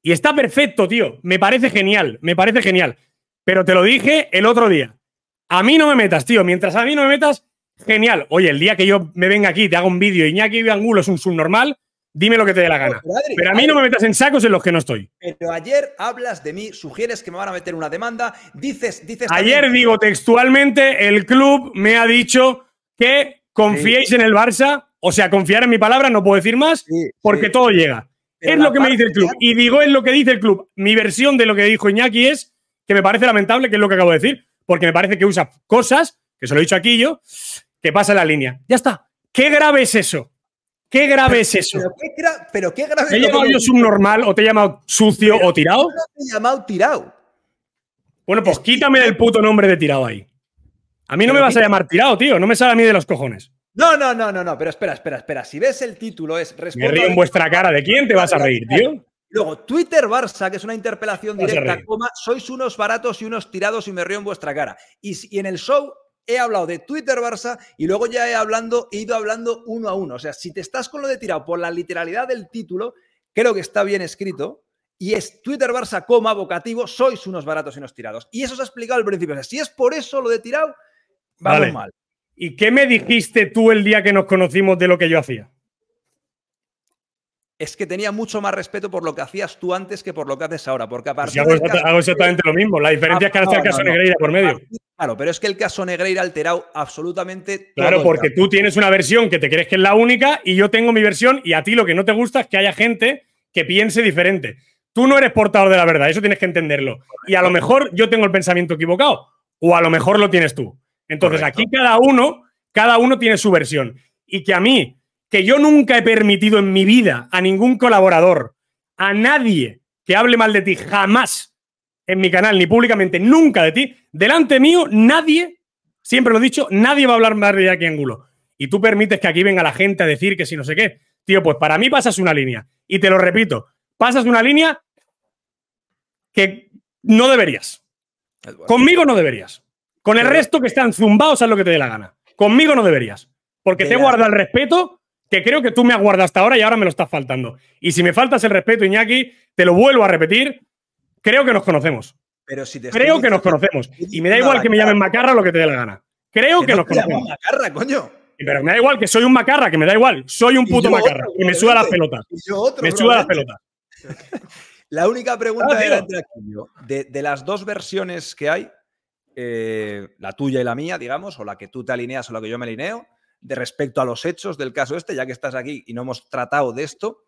Y está perfecto, tío. Me parece genial, me parece genial. Pero te lo dije el otro día. A mí no me metas, tío. Mientras a mí no me metas, Genial. Oye, el día que yo me venga aquí te hago un vídeo, Iñaki y Angulo es un subnormal, dime lo que te dé la gana. Pero, a mí no me metas en sacos en los que no estoy. Pero ayer hablas de mí, sugieres que me van a meter una demanda, dices, dices. Ayer digo textualmente, el club me ha dicho que confiéis en el Barça, o sea, confiar en mi palabra, no puedo decir más, porque todo llega. es lo que me dice el club. Y digo es lo que dice el club. Mi versión de lo que dijo Iñaki es que me parece lamentable, que es lo que acabo de decir, porque me parece que usa cosas, que se lo he dicho aquí yo, que pasa la línea. Ya está. ¿Qué grave es eso? ¿Qué grave es eso? ¿Pero qué, grave es eso? ¿Te he llamado subnormal o te he llamado sucio o tirado? te he llamado tirado. Bueno, pues quítame el puto nombre de tirado ahí. A mí no me vas a llamar tirado, tío. No me sale a mí de los cojones. No, no, no, no, no. Pero espera, espera, espera. Si ves el título es... Me río en vuestra cara. ¿De quién te vas a reír, tío? Luego, Twitter Barça, que es una interpelación directa, coma, sois unos baratos y unos tirados y me río en vuestra cara. y en el show he hablado de Twitter Barça y luego ya he, hablando, he ido hablando uno a uno. O sea, si te estás con lo de tirado por la literalidad del título, creo que está bien escrito. Y es Twitter Barça, coma, vocativo, sois unos baratos y unos tirados. Y eso se ha explicado al principio. si es por eso lo de tirado, va vale. mal. ¿Y qué me dijiste tú el día que nos conocimos de lo que yo hacía? es que tenía mucho más respeto por lo que hacías tú antes que por lo que haces ahora. Porque aparte. Pues hago, exactamente lo mismo. La diferencia es que ahora hace el ah, caso Negreira por medio. Claro, pero es que el caso Negreira ha alterado absolutamente Claro, porque tú tienes una versión que te crees que es la única y yo tengo mi versión y a ti lo que no te gusta es que haya gente que piense diferente. Tú no eres portador de la verdad, eso tienes que entenderlo. Y a lo mejor yo tengo el pensamiento equivocado o a lo mejor lo tienes tú. Entonces aquí cada uno, cada uno tiene su versión. Y que a mí que yo nunca he permitido en mi vida a ningún colaborador, a nadie que hable mal de ti, jamás en mi canal, ni públicamente, nunca de ti, delante mío, nadie, siempre lo he dicho, nadie va a hablar mal de Jackie Angulo. Y tú permites que aquí venga la gente a decir que si no sé qué. Tío, pues para mí pasas una línea. Y te lo repito, pasas una línea que no deberías. Conmigo no deberías. Con el resto que están zumbados, haz lo que te dé la gana. Conmigo no deberías. Porque te guarda el respeto que creo que tú me aguardas hasta ahora y ahora me lo estás faltando. Y si me faltas el respeto, Iñaki, te lo vuelvo a repetir, creo que nos conocemos. Pero si creo que nos conocemos. Y me da igual que me llamen macarra lo que te dé la gana. Creo que, nos conocemos. macarra, coño. Pero me da igual que soy un macarra, que me da igual. Soy un puto macarra. y me suda las pelotas. me suda las pelotas. La única pregunta ah, era entre de, las dos versiones que hay, eh, la tuya y la mía, digamos, o la que tú te alineas o la que yo me alineo, de respecto a los hechos del caso este, ya que estás aquí y no hemos tratado de esto.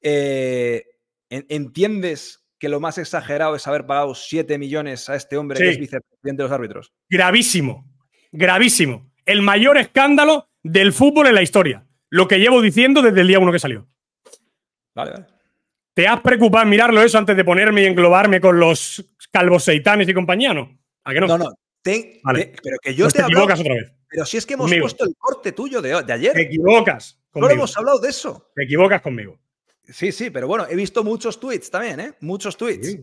Eh, ¿Entiendes que lo más exagerado es haber pagado 7 millones a este hombre que es vicepresidente de los árbitros? Gravísimo, gravísimo. El mayor escándalo del fútbol en la historia. Lo que llevo diciendo desde el día uno que salió. Vale, vale. ¿Te has preocupado en mirarlo eso antes de ponerme y englobarme con los calvos seitanes y compañía? No, ¿a no? No, no. Te, pero que yo te, equivocas otra vez. Pero si es que hemos puesto el corte tuyo de, ayer. Te equivocas. Conmigo. No hemos hablado de eso. Te equivocas conmigo. Sí, sí, pero bueno, he visto muchos tweets también, ¿eh? Muchos tweets.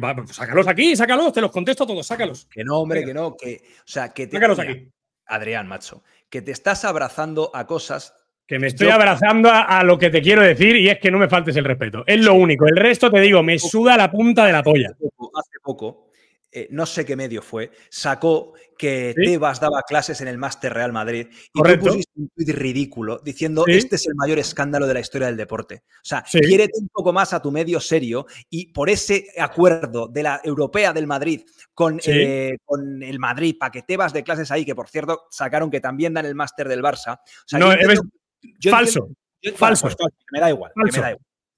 Pues sácalos aquí, sácalos, te los contesto todos, sácalos. Que no, hombre, que no, que. O sea, que te. Sácalos aquí. Adrián, macho, que te estás abrazando a cosas. Que me estoy abrazando a, lo que te quiero decir y es que no me faltes el respeto. Es lo único. El resto te digo, me suda la punta de la polla. hace poco eh, no sé qué medio fue, sacó que Tebas daba clases en el Máster Real Madrid y tú pusiste un tuit ridículo diciendo este es el mayor escándalo de la historia del deporte. O sea, quiere un poco más a tu medio serio y por ese acuerdo de la Europea del Madrid con, eh, con el Madrid para que Tebas dé clases ahí, que por cierto sacaron que también dan el Máster del Barça. O sea, eh, falso. falso. Pues, que me da igual.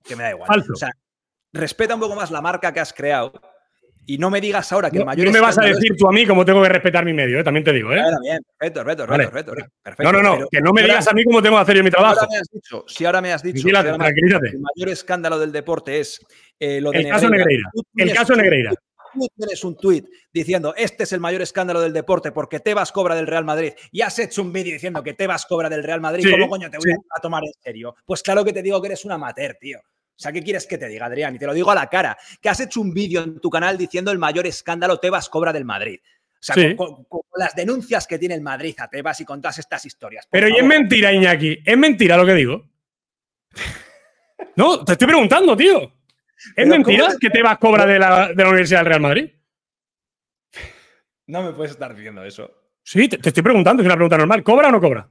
Que me da igual. O sea, respeta un poco más la marca que has creado y no me digas ahora que el mayor. No, me vas a decir tú a mí cómo tengo que respetar mi medio, ¿eh? también te digo. ¿eh? Claro, bien, perfecto, perfecto, perfecto. No, no, no, que no me digas a mí cómo tengo que hacer yo mi trabajo. Ahora me has dicho, si ahora me has dicho, si ahora me el mayor escándalo del deporte es eh, lo de. El caso Negreira. El caso Negreira. Tú tienes un tuit diciendo este es el mayor escándalo del deporte porque Tebas cobra del Real Madrid y has hecho un vídeo diciendo que Tebas cobra del Real Madrid, ¿cómo coño te voy a tomar en serio? Pues claro que te digo que eres un amateur, tío. O sea, ¿qué quieres que te diga, Adrián? Y te lo digo a la cara, que has hecho un vídeo en tu canal diciendo el mayor escándalo Tebas cobra del Madrid. O sea, con, las denuncias que tiene el Madrid a Tebas y con todas estas historias. Pero y es mentira, Iñaki, es mentira lo que digo. no, te estoy preguntando, tío. ¿Es mentira que Tebas cobra de la, Universidad del Real Madrid? No me puedes estar diciendo eso. Sí, te, te estoy preguntando, es una pregunta normal. ¿Cobra o no cobra?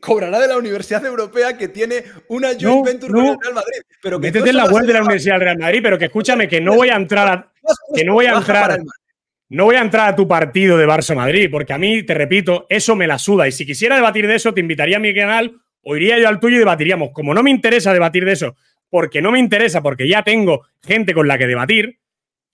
cobrará de la Universidad Europea que tiene una joint venture Real Madrid. Pero que Métete en la web de la Universidad del Real Madrid, pero que escúchame, que no voy a entrar a, que no voy a entrar. No voy a entrar a tu partido de Barça Madrid, porque a mí, te repito, eso me la suda. Y si quisiera debatir de eso, te invitaría a mi canal o iría yo al tuyo y debatiríamos. Como no me interesa debatir de eso, porque no me interesa, porque ya tengo gente con la que debatir,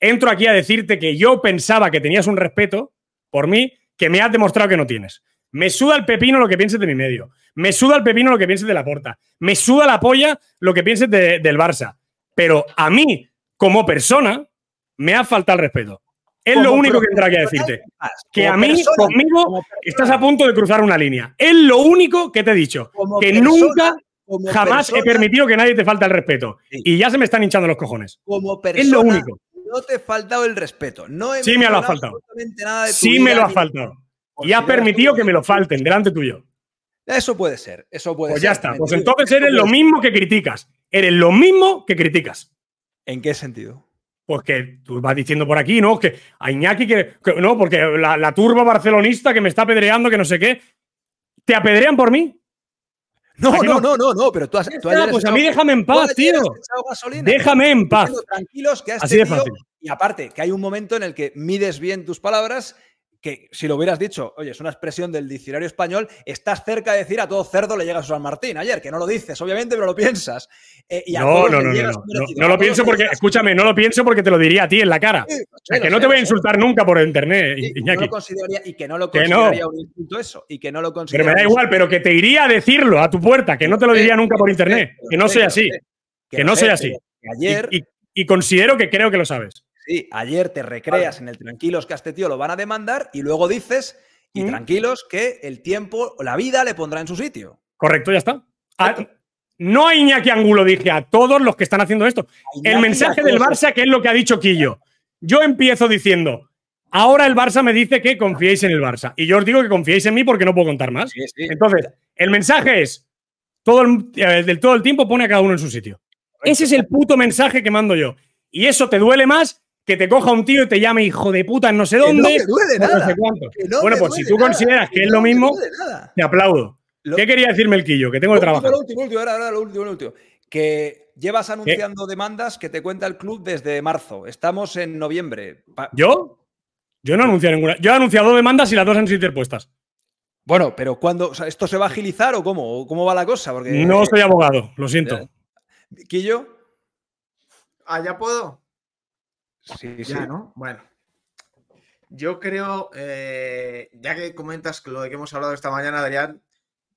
entro aquí a decirte que yo pensaba que tenías un respeto por mí que me has demostrado que no tienes. Me suda el pepino lo que pienses de mi medio. Me suda el pepino lo que pienses de la porta. Me suda la polla lo que pienses del Barça. Pero a mí, como persona, me ha faltado el respeto. Es lo único que tendrá que decirte. Ah, que a mí, conmigo, estás a punto de cruzar una línea. Es lo único que te he dicho. Que nunca, jamás he permitido que nadie te falte el respeto. Y ya se me están hinchando los cojones. Como persona, es lo único. No te he faltado el respeto. No sí me lo has faltado. Nada de sí me lo has faltado y has permitido que me lo falten delante tuyo. Eso puede ser, eso puede pues ser. Pues ya está, pues entonces eres lo mismo que criticas. Eres lo mismo que criticas. ¿En qué sentido? Pues que tú vas diciendo por aquí, ¿no? Que a Iñaki que. no, porque la, turba barcelonista que me está apedreando, que no sé qué. ¿Te apedrean por mí? No, no, no, no, pero tú has. Tú pues a mí déjame en paz, tío. Déjame en paz. Tranquilos, que has Así Y aparte, que hay un momento en el que mides bien tus palabras que si lo hubieras dicho, oye, es una expresión del diccionario español, estás cerca de decir a todo cerdo le llega a San Martín ayer, que no lo dices, obviamente, pero lo piensas. Eh, y no, no, no, no, no, lo pienso porque, escúchame, no lo pienso porque te lo diría a ti en la cara. que no te voy a insultar nunca por internet, y que no lo consideraría un insulto eso, y que no lo Pero me da igual, pero que te iría a decirlo a tu puerta, que no te lo diría nunca por internet, que no sea así, que no sea así. y considero que creo que lo sabes. Sí, ayer te recreas en el tranquilos que a este tío lo van a demandar y luego dices, y tranquilos, que el tiempo, la vida le pondrá en su sitio. Correcto, ya está. Ah, no a qué Angulo, dije, a todos los que están haciendo esto. El mensaje del Barça, que es lo que ha dicho Quillo. Yo empiezo diciendo, Ahora el Barça me dice que confiéis en el Barça. Y yo os digo que confiéis en mí porque no puedo contar más. Entonces, el mensaje es: todo eh, todo el tiempo pone a cada uno en su sitio. Ese es el puto mensaje que mando yo. Y eso te duele más que te coja un tío y te llame hijo de puta en no sé dónde. bueno, pues si tú consideras que, es lo mismo, te aplaudo. ¿Qué quería decirme el quillo? Que tengo que trabajar. ahora, lo último, lo último. Que llevas anunciando demandas que te cuenta el club desde marzo. Estamos en noviembre. ¿Yo? Yo no anuncio ninguna. Yo he anunciado demandas y las dos han sido interpuestas. Bueno, pero cuando ¿esto se va a agilizar o cómo? ¿Cómo va la cosa? Porque, no soy abogado, lo siento. ¿Quillo? Allá ah, puedo. Bueno. Yo creo, eh, ya que comentas lo de que hemos hablado esta mañana, Adrián,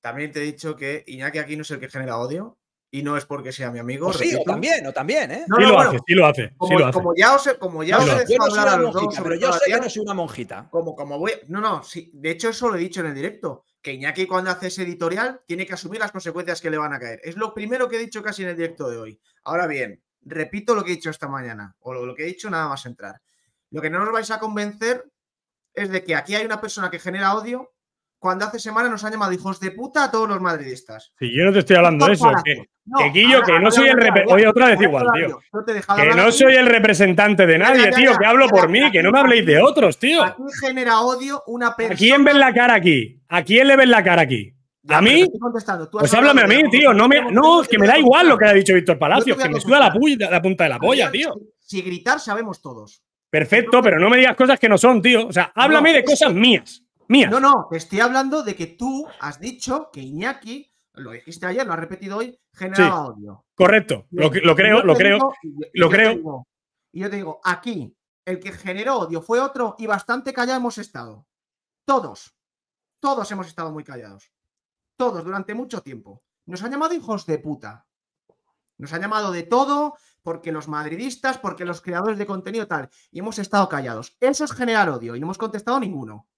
también te he dicho que Iñaki aquí no es el que genera odio, y no es porque sea mi amigo. sí, también, o también, ¿eh? No, lo hace, sí lo hace, como, ya os, he dejado yo no soy una monjita. Como, como No, no, sí. De hecho, eso lo he dicho en el directo. Que Iñaki, cuando hace ese editorial, tiene que asumir las consecuencias que le van a caer. Es lo primero que he dicho casi en el directo de hoy. Ahora bien, repito lo que he dicho esta mañana, o lo, que he dicho nada más entrar. Lo que no nos vais a convencer es de que aquí hay una persona que genera odio cuando hace semana nos han llamado hijos de puta a todos los madridistas. sí, yo no te estoy hablando de eso, que, no, que, Guillo, que no soy el no soy el representante de nadie, tío, que hablo por mí, que no me habléis de otros, tío. Aquí genera odio una persona. ¿A quién ven la cara aquí? ¿A quién le ven la cara aquí? ¿A mí? pues háblame a mí, tío. No, me, es que me da igual lo que ha dicho Víctor Palacio que me suda la, punta de la polla, tío. Si, gritar, sabemos todos. Perfecto, pero no me digas cosas que no son, tío. O sea, háblame de cosas mías. Mías. No, no, te estoy hablando de que tú has dicho que Iñaki, lo dijiste ayer, lo has repetido hoy, generaba odio. Correcto, lo, creo, lo creo, lo creo. yo, y yo te digo, aquí, el que generó odio fue otro y bastante callado hemos estado. Todos, todos hemos estado muy callados todos, durante mucho tiempo. Nos han llamado hijos de puta. Nos han llamado de todo, porque los madridistas, porque los creadores de contenido tal. Y hemos estado callados. Eso es generar odio y no hemos contestado ninguno.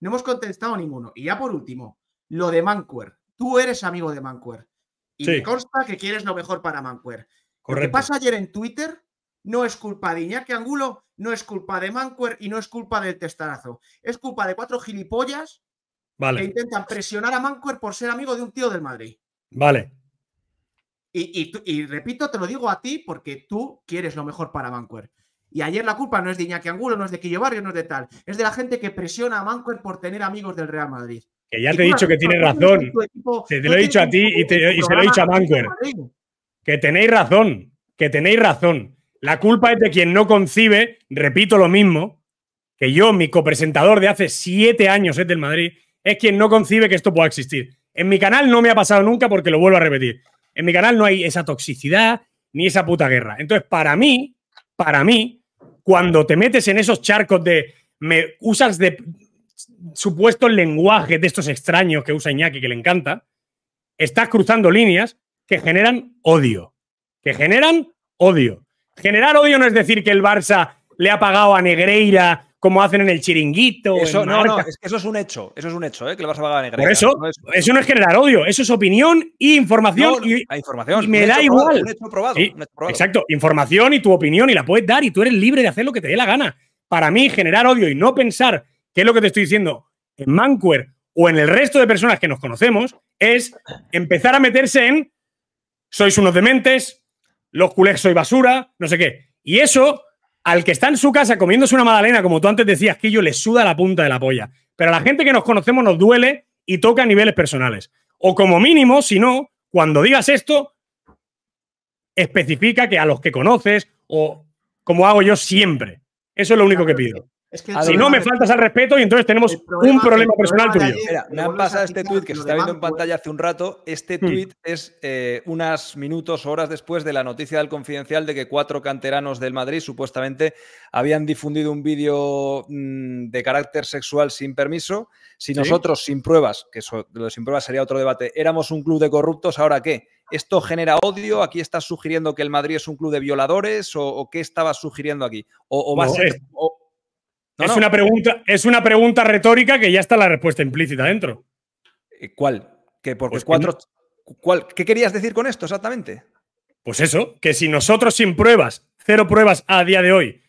No hemos contestado ninguno. Y ya por último, lo de Mancuer Tú eres amigo de Mancuer Y me consta que quieres lo mejor para Mancuer Lo que pasa ayer en Twitter no es culpa de Iñaki Angulo, no es culpa de Mancuer y no es culpa del testarazo. Es culpa de cuatro gilipollas que e intentan presionar a Mancuer por ser amigo de un tío del Madrid. Vale. Y, repito, te lo digo a ti porque tú quieres lo mejor para Mancuer. Y ayer la culpa no es de Iñaki Angulo, no es de Quillo Barrio, no es de tal. Es de la gente que presiona a Mancuer por tener amigos del Real Madrid. Que ya te he dicho que tienes razón. te, lo he dicho a ti y, se lo he dicho a Mancuer. Que tenéis razón, que tenéis razón. La culpa es de quien no concibe, repito lo mismo, que yo, mi copresentador de hace siete años es del Madrid, es quien no concibe que esto pueda existir. En mi canal no me ha pasado nunca porque lo vuelvo a repetir. En mi canal no hay esa toxicidad ni esa puta guerra. Entonces, para mí, para mí, cuando te metes en esos charcos de me usas de supuestos lenguajes de estos extraños que usa Iñaki que le encanta, estás cruzando líneas que generan odio, que generan odio. Generar odio no es decir que el Barça le ha pagado a Negreira como hacen en el chiringuito. Eso, no, eso es un hecho. Eso es un hecho, ¿eh? que le vas a ganar Por eso, no es... eso no es generar odio, eso es opinión e información. y, me da igual. Exacto, información y tu opinión y la puedes dar y tú eres libre de hacer lo que te dé la gana. Para mí, generar odio y no pensar qué es lo que te estoy diciendo en Mancuer o en el resto de personas que nos conocemos es empezar a meterse en sois unos dementes, los culés soy basura, no sé qué. Y eso al que está en su casa comiéndose una magdalena, como tú antes decías, que yo le suda la punta de la polla. Pero a la gente que nos conocemos nos duele y toca a niveles personales. O como mínimo, si no, cuando digas esto, especifica que a los que conoces o como hago yo siempre. Eso es lo único que pido si no me faltas al respeto y entonces tenemos un problema personal tuyo. me han pasado este tweet que se está viendo en pantalla ¿eh? hace un rato. Este hmm. tuit es eh, unas minutos, horas después de la noticia del Confidencial de que cuatro canteranos del Madrid supuestamente habían difundido un vídeo mm, de carácter sexual sin permiso. Si nosotros, sin pruebas, que eso, sin pruebas sería otro debate, éramos un club de corruptos, ¿ahora qué? ¿Esto genera odio? ¿Aquí estás sugiriendo que el Madrid es un club de violadores? ¿O, qué estabas sugiriendo aquí? ¿O, va a pues, ser, eh, es, Una pregunta, es una pregunta retórica que ya está la respuesta implícita dentro. Eh, ¿Cuál? Pues que porque cuatro. ¿cuál? ¿Qué querías decir con esto exactamente? Pues eso, que si nosotros sin pruebas, cero pruebas a día de hoy,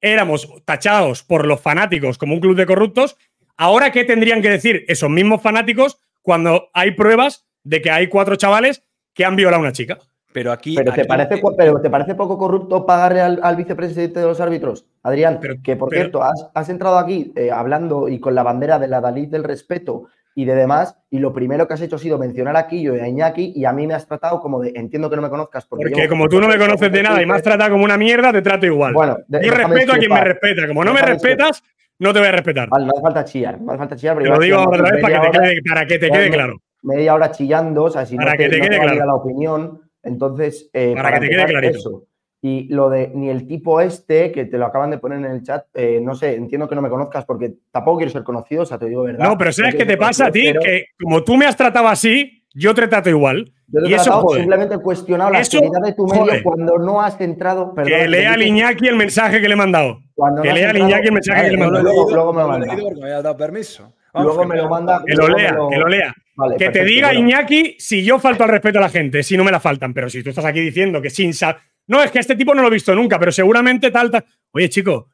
éramos tachados por los fanáticos como un club de corruptos, ahora qué tendrían que decir esos mismos fanáticos cuando hay pruebas de que hay cuatro chavales que han violado a una chica. Pero aquí. Pero, te, parece, pero te parece poco corrupto pagarle al, vicepresidente de los árbitros, Adrián. que por cierto, has, entrado aquí eh, hablando y con la bandera de la Dalí del respeto y de demás, y lo primero que has hecho ha sido mencionar aquí yo y a Iñaki, y a mí me has tratado como de entiendo que no me conozcas. Porque, porque como tú no me conoces de nada y me has pues tratado como una mierda, te trato igual. Bueno, respeto a quien me respeta. Como no me respetas, no te voy a respetar. Vale, no hace falta chillar, no Te lo digo otra vez para que, te quede, para que te quede claro. Media hora chillando, o sea, si no que te, la opinión. Entonces, eh, para, que te quede clarito. y lo de ni el tipo este, que te lo acaban de poner en el chat, eh, no sé, entiendo que no me conozcas porque tampoco quiero ser conocido, o sea, te digo verdad. No, pero ¿sabes qué te pasa a ti? Que como tú me has tratado así, yo te trato igual. Yo te y eso simplemente cuestionado la calidad de tu medio cuando no has entrado. Perdón, que lea al Iñaki el mensaje que le he mandado. que lea al Iñaki el mensaje que le he mandado. Luego me lo manda. Que lo lea, que lo lea que te diga, Iñaki, si yo falto al respeto a la gente, si no me la faltan, pero si tú estás aquí diciendo que sin saber. No, es que este tipo no lo he visto nunca, pero seguramente tal, Oye, chico,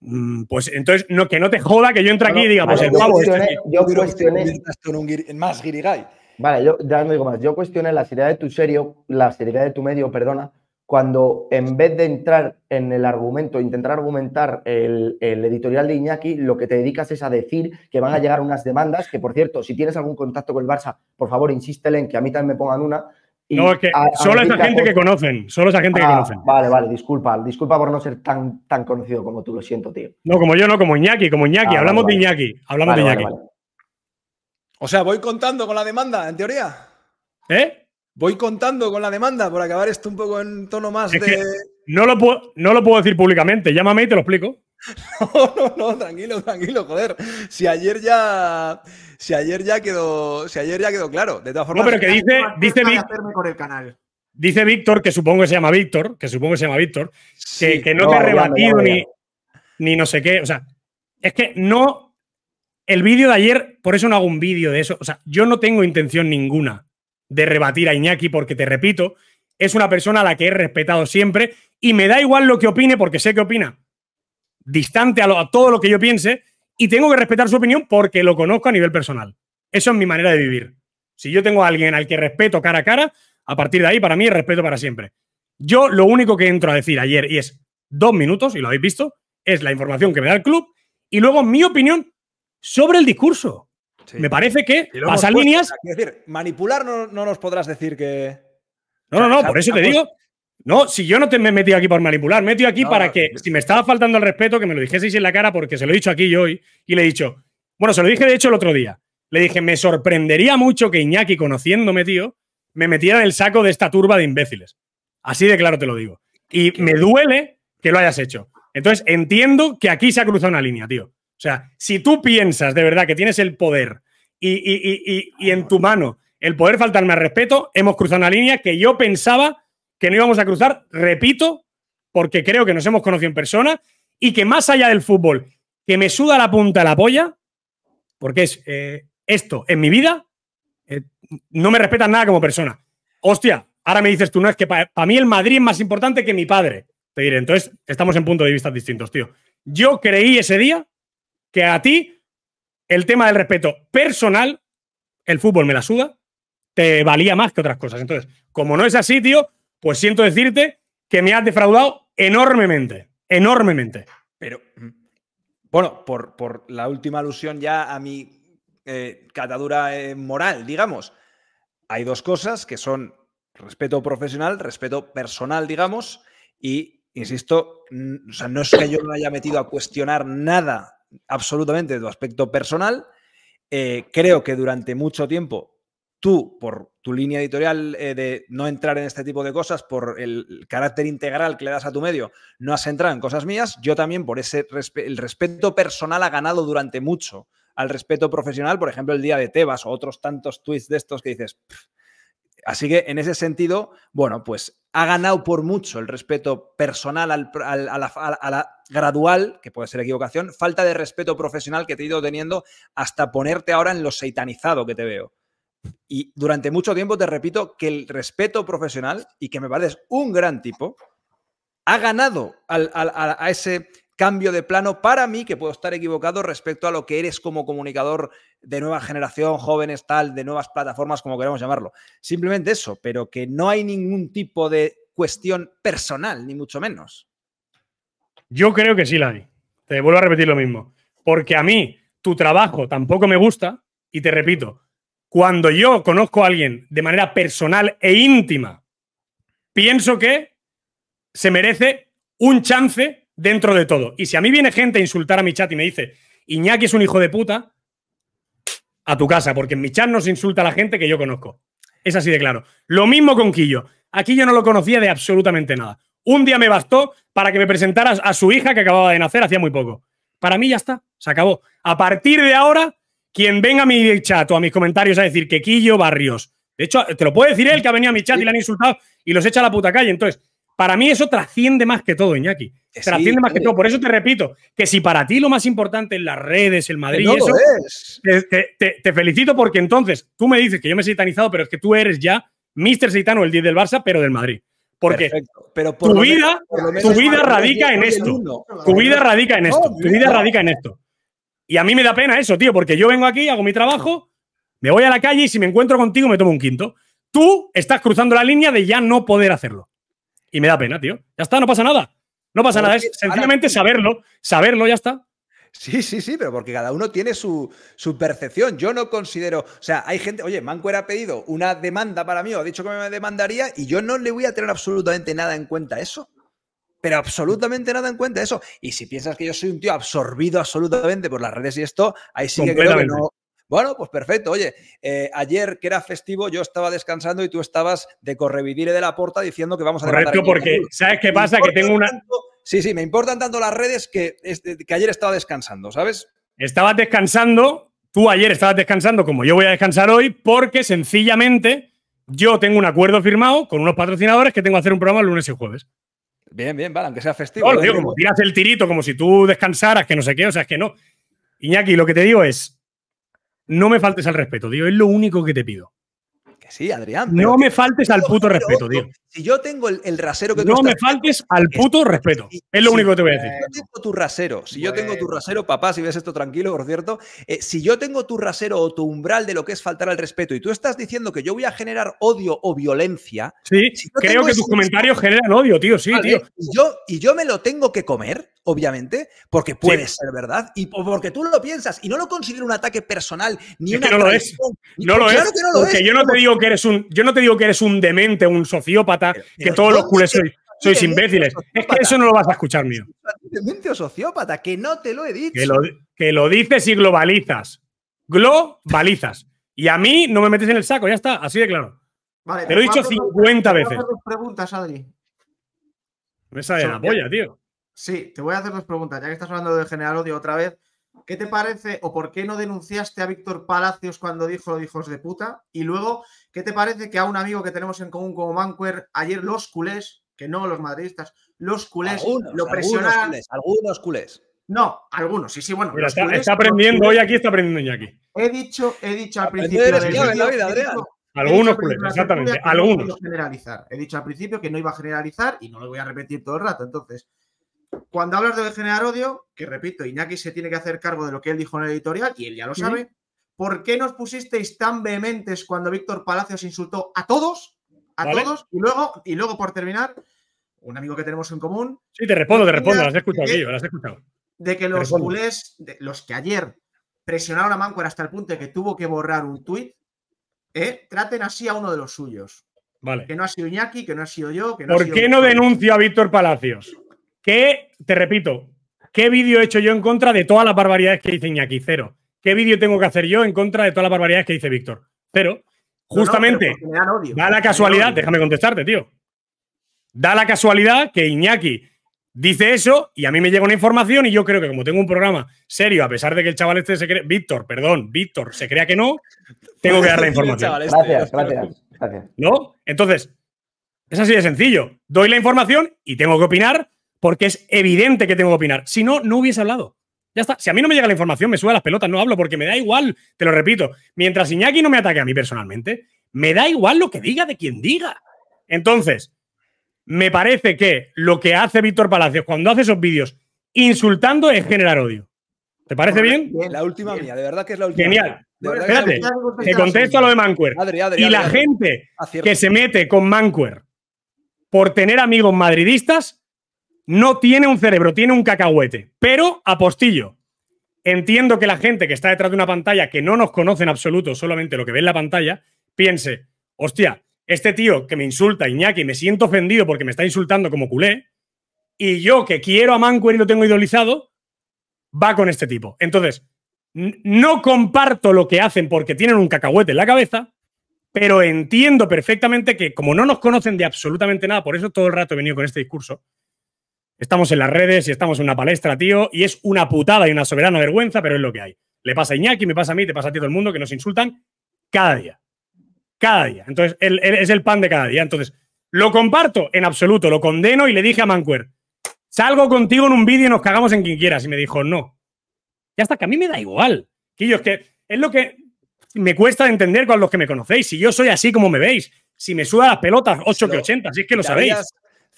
mm, pues entonces no, que no te joda que yo entre aquí y diga, pues Yo cuestioné. Este más Girigay. Vale, yo ya no digo más. Yo cuestioné la seriedad de tu serio, la seriedad de tu medio, perdona, cuando en vez de entrar en el argumento, intentar argumentar el, editorial de Iñaki, lo que te dedicas es a decir que van a llegar unas demandas, que por cierto, si tienes algún contacto con el Barça, por favor, insístele en que a mí también me pongan una. no, es que solo a esa gente que conocen, solo esa gente que ah, conocen. Vale, vale, disculpa, disculpa por no ser tan, tan conocido como tú, lo siento, tío. No, como yo, no, como Iñaki, como Iñaki, ah, hablamos de Iñaki, hablamos de Iñaki. o sea, voy contando con la demanda, en teoría. ¿Eh? voy contando con la demanda por acabar esto un poco en tono más de. No lo, puedo, no lo puedo decir públicamente. Llámame y te lo explico. No, no, no, tranquilo, tranquilo, joder. Si ayer ya. Si ayer ya quedó. Si ayer ya quedó claro. De todas formas. No, pero que dice, dice Víctor. Dice Víctor, que supongo que se llama Víctor, que supongo que se llama Víctor, que, no, te ha oh, rebatido Ni, ni no sé qué. O sea, es que no. El vídeo de ayer, por eso no hago un vídeo de eso. O sea, yo no tengo intención ninguna de rebatir a Iñaki porque te repito, es una persona a la que he respetado siempre y me da igual lo que opine porque sé que opina distante a, todo lo que yo piense y tengo que respetar su opinión porque lo conozco a nivel personal. Eso es mi manera de vivir. Si yo tengo a alguien al que respeto cara a cara, a partir de ahí para mí respeto para siempre. Yo lo único que entro a decir ayer y es dos minutos, y lo habéis visto, es la información que me da el club y luego mi opinión sobre el discurso. Me parece que pasan líneas. Es decir, manipular no, nos podrás decir que. No, no, no, por eso te digo. No, si yo no te me he metido aquí por manipular, me he metido aquí para que, si me estaba faltando el respeto, que me lo dijeseis en la cara, porque se lo he dicho aquí yo hoy, y le he dicho, bueno, se lo dije de hecho el otro día. Le dije, me sorprendería mucho que Iñaki, conociéndome, tío, me metiera en el saco de esta turba de imbéciles. Así de claro te lo digo. Y me duele que lo hayas hecho. Entonces, entiendo que aquí se ha cruzado una línea, tío. O sea, si tú piensas de verdad que tienes el poder y, en tu mano el poder faltarme al respeto, hemos cruzado una línea que yo pensaba que no íbamos a cruzar, repito, porque creo que nos hemos conocido en persona y que más allá del fútbol, que me suda la punta la polla, porque es eh, esto en mi vida, eh, no me respetas nada como persona. Hostia, ahora me dices tú, no, es que para mí el Madrid es más importante que mi padre. Te diré, entonces estamos en puntos de vista distintos, tío. Yo creí ese día que a ti el tema del respeto personal, el fútbol me la suda, te valía más que otras cosas. Entonces, como no es así, tío, pues siento decirte que me has defraudado enormemente, enormemente. Pero, bueno, por, por la última alusión ya a mi eh, catadura eh, moral, digamos, hay dos cosas que son respeto profesional, respeto personal, digamos, y, insisto, sea, no es que yo no haya metido a cuestionar nada absolutamente de tu aspecto personal. Eh, creo que durante mucho tiempo tú, por tu línea editorial eh, de no entrar en este tipo de cosas, por el carácter integral que le das a tu medio, no has entrado en cosas mías. Yo también, por ese el respeto personal, ha ganado durante mucho al respeto profesional. Por ejemplo, el día de Tebas o otros tantos tweets de estos que dices. Así que en ese sentido, bueno, pues ha ganado por mucho el respeto personal a, la, gradual, que puede ser equivocación, falta de respeto profesional que te he ido teniendo hasta ponerte ahora en lo seitanizado que te veo. Y durante mucho tiempo te repito que el respeto profesional, y que me pareces un gran tipo, ha ganado a ese cambio de plano para mí, que puedo estar equivocado respecto a lo que eres como comunicador de nueva generación, jóvenes, tal, de nuevas plataformas, como queremos llamarlo. Simplemente eso, pero que no hay ningún tipo de cuestión personal, ni mucho menos. Yo creo que sí la Te vuelvo a repetir lo mismo. Porque a mí tu trabajo tampoco me gusta y te repito, cuando yo conozco a alguien de manera personal e íntima, pienso que se merece un chance dentro de todo. Y si a mí viene gente a insultar a mi chat y me dice, Iñaki es un hijo de puta, a tu casa, porque en mi chat no se insulta a la gente que yo conozco. Es así de claro. Lo mismo con Quillo. Aquí yo no lo conocía de absolutamente nada. Un día me bastó para que me presentaras a su hija que acababa de nacer hacía muy poco. Para mí ya está, se acabó. A partir de ahora, quien venga a mi chat o a mis comentarios a decir que Quillo Barrios. De hecho, te lo puede decir él que ha venido a mi chat y le han insultado y los echa a la puta calle. Entonces, para mí eso trasciende más que todo, Iñaki. trasciende más que todo. Por eso te repito, que si para ti lo más importante es las redes, el Madrid, eso, te, felicito porque entonces tú me dices que yo me he seitanizado, pero es que tú eres ya Mr. Seitano, el 10 del Barça, pero del Madrid. Porque pero tu, vida, tu vida radica en esto. Tu vida radica en esto. Tu vida radica en esto. Y a mí me da pena eso, tío, porque yo vengo aquí, hago mi trabajo, me voy a la calle y si me encuentro contigo me tomo un quinto. Tú estás cruzando la línea de ya no poder hacerlo y me da pena, tío. Ya está, no pasa nada. No pasa nada, es sencillamente saberlo, saberlo, ya está. Sí, sí, sí, pero porque cada uno tiene su, su, percepción. Yo no considero. O sea, hay gente. Oye, Mancuera ha pedido una demanda para mí, o ha dicho que me demandaría, y yo no le voy a tener absolutamente nada en cuenta eso. Pero absolutamente nada en cuenta eso. Y si piensas que yo soy un tío absorbido absolutamente por las redes y esto, ahí sí que creo que no, bueno, pues perfecto. Oye, eh, ayer que era festivo, yo estaba descansando y tú estabas de correvivir de la puerta diciendo que vamos a Correcto, porque ¿sabes qué pasa? Que tengo una. sí, sí, me importan tanto las redes que, eh, que ayer estaba descansando, ¿sabes? Estabas descansando, tú ayer estabas descansando, como yo voy a descansar hoy, porque sencillamente yo tengo un acuerdo firmado con unos patrocinadores que tengo que hacer un programa el lunes y jueves. Bien, bien, vale, aunque sea festivo. No, digo como tiras el tirito, como si tú descansaras, que no sé qué, o sea, es que no. Iñaki, lo que te digo es, no me faltes al respeto, digo, es lo único que te pido sí, Adrián. No me faltes al puto respeto, tío. Si yo tengo el, rasero que no tú No me faltes al puto respeto. es lo único que te voy a decir. Si yo tengo tu rasero, si yo tengo tu rasero, papá, si ves esto tranquilo, por cierto, eh, si yo tengo tu rasero o tu umbral de lo que es faltar al respeto y tú estás diciendo que yo voy a generar odio o violencia. Sí, creo que tus comentarios generan odio, tío, sí, tío. Y yo, y yo me lo tengo que comer, obviamente, porque puede ser verdad y porque tú lo piensas y no lo considero un ataque personal ni una. Que no lo es. porque yo no te digo que eres un, yo no te digo que eres un demente, un sociópata, que todos los cules sois, imbéciles. Es que eso no lo vas a escuchar mío. Demente o sociópata, que no te lo he dicho. Que lo, dices y globalizas. Globalizas. Y a mí no me metes en el saco, ya está, así de claro. Vale, te lo he dicho 50 veces. preguntas, Adri. Me la polla, tío. Sí, te voy a hacer dos preguntas, ya que estás hablando de general odio otra vez. ¿Qué te parece o por qué no denunciaste a Víctor Palacios cuando dijo hijos de puta? Y luego, ¿qué te parece que a un amigo que tenemos en común como Manquer, ayer los culés, que no los madridistas, los culés lo presionaron. Algunos culés, No, algunos, sí, sí, bueno. Pero está, aprendiendo, hoy aquí está aprendiendo Iñaki. He dicho, he dicho al principio. algunos culés, exactamente, algunos. generalizar. He dicho al principio que no iba a generalizar y no lo voy a repetir todo el rato. Entonces, cuando hablas de generar odio, que repito, Iñaki se tiene que hacer cargo de lo que él dijo en el editorial, y él ya lo sabe, ¿por qué nos pusisteis tan vehementes cuando Víctor Palacios insultó a todos? A todos, y luego, y luego, por terminar, un amigo que tenemos en común. Sí, te respondo, te respondo, las he escuchado, las he escuchado. De que los culés, los que ayer presionaron a Mancuer hasta el punto de que tuvo que borrar un tuit, ¿eh? traten así a uno de los suyos. Vale. Que no ha sido Iñaki, que no ha sido yo. Que no ¿Por ha sido qué no denuncio a Víctor Palacios? Que, te repito, ¿qué vídeo he hecho yo en contra de todas las barbaridades que dice Iñaki? Cero. ¿Qué vídeo tengo que hacer yo en contra de todas las barbaridades que dice Víctor? Cero. Justamente, da la casualidad, déjame contestarte, tío. Da la casualidad que Iñaki dice eso y a mí me llega una información y yo creo que como tengo un programa serio, a pesar de que el chaval este se cree, Víctor, perdón, Víctor, se crea que no, tengo que dar la información. Este, gracias, gracias, gracias. ¿No? Entonces, es así de sencillo. Doy la información y tengo que opinar porque es evidente que tengo que opinar. Si no, no hubiese hablado. Ya está. Si a mí no me llega la información, me sube las pelotas, no hablo porque me da igual, te lo repito. Mientras Iñaki no me ataque a mí personalmente, me da igual lo que diga de quien diga. Entonces, me parece que lo que hace Víctor Palacios cuando hace esos vídeos insultando es generar odio. ¿Te parece bien? La última mía, de verdad que es la última. Genial. Espérate, te contesto a lo de Mancuer. y la gente que se mete con Mancuer por tener amigos madridistas no tiene un cerebro, tiene un cacahuete. Pero apostillo. Entiendo que la gente que está detrás de una pantalla que no nos conoce en absoluto, solamente lo que ve en la pantalla, piense, hostia, este tío que me insulta, Iñaki, me siento ofendido porque me está insultando como culé, y yo que quiero a Mancuer y lo tengo idolizado, va con este tipo. Entonces, no comparto lo que hacen porque tienen un cacahuete en la cabeza, pero entiendo perfectamente que como no nos conocen de absolutamente nada, por eso todo el rato he venido con este discurso, Estamos en las redes y estamos en una palestra, tío, y es una putada y una soberana vergüenza, pero es lo que hay. Le pasa a Iñaki, me pasa a mí, te pasa a ti todo el mundo, que nos insultan cada día. Cada día. Entonces, es el pan de cada día. Entonces, lo comparto en absoluto, lo condeno y le dije a Mancuer, salgo contigo en un vídeo y nos cagamos en quien quieras. Y me dijo, no. Ya hasta que a mí me da igual. Quillo, es que es lo que me cuesta entender con los que me conocéis. Si yo soy así como me veis, si me suda las pelotas 8 que 80, si es que lo sabéis.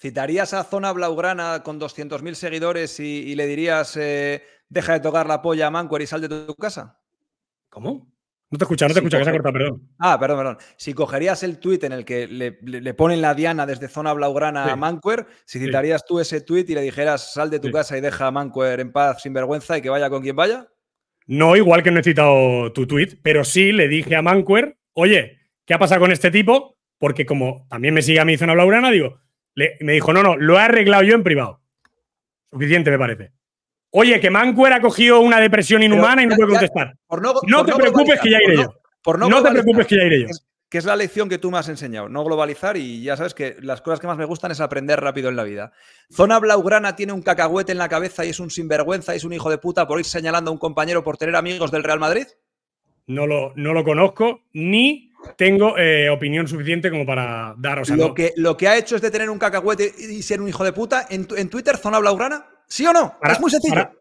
¿Citarías a Zona Blaugrana con 200.000 seguidores y, le dirías, eh, deja de tocar la polla a Mancuer y sal de tu casa? ¿Cómo? No te escucha, no te si que se corta, perdón. Ah, perdón, perdón. Si cogerías el tuit en el que le, ponen la diana desde zona blaugrana a Manquer, si citarías tú ese tuit y le dijeras sal de tu casa y deja a Manquer en paz, sin vergüenza y que vaya con quien vaya. No, igual que no he citado tu tuit, pero sí le dije a Manquer, oye, ¿qué ha pasado con este tipo? Porque como también me sigue a mí zona blaugrana, digo, me dijo, no, no, lo he arreglado yo en privado. Suficiente, me parece. Oye, que Mancuer ha cogido una depresión inhumana y no puede contestar. no, te preocupes que ya iré yo. no, te preocupes que ya iré yo. que es la lección que tú me has enseñado, no globalizar y ya sabes que las cosas que más me gustan es aprender rápido en la vida. Zona Blaugrana tiene un cacahuete en la cabeza y es un sinvergüenza, y es un hijo de puta por ir señalando a un compañero por tener amigos del Real Madrid. No lo, no lo conozco, ni tengo eh, opinión suficiente como para daros a lo que Lo que ha hecho es de tener un cacahuete y ser un hijo de puta. ¿En, Twitter, zona blaugrana? ¿Sí o no? Para, es muy sencillo.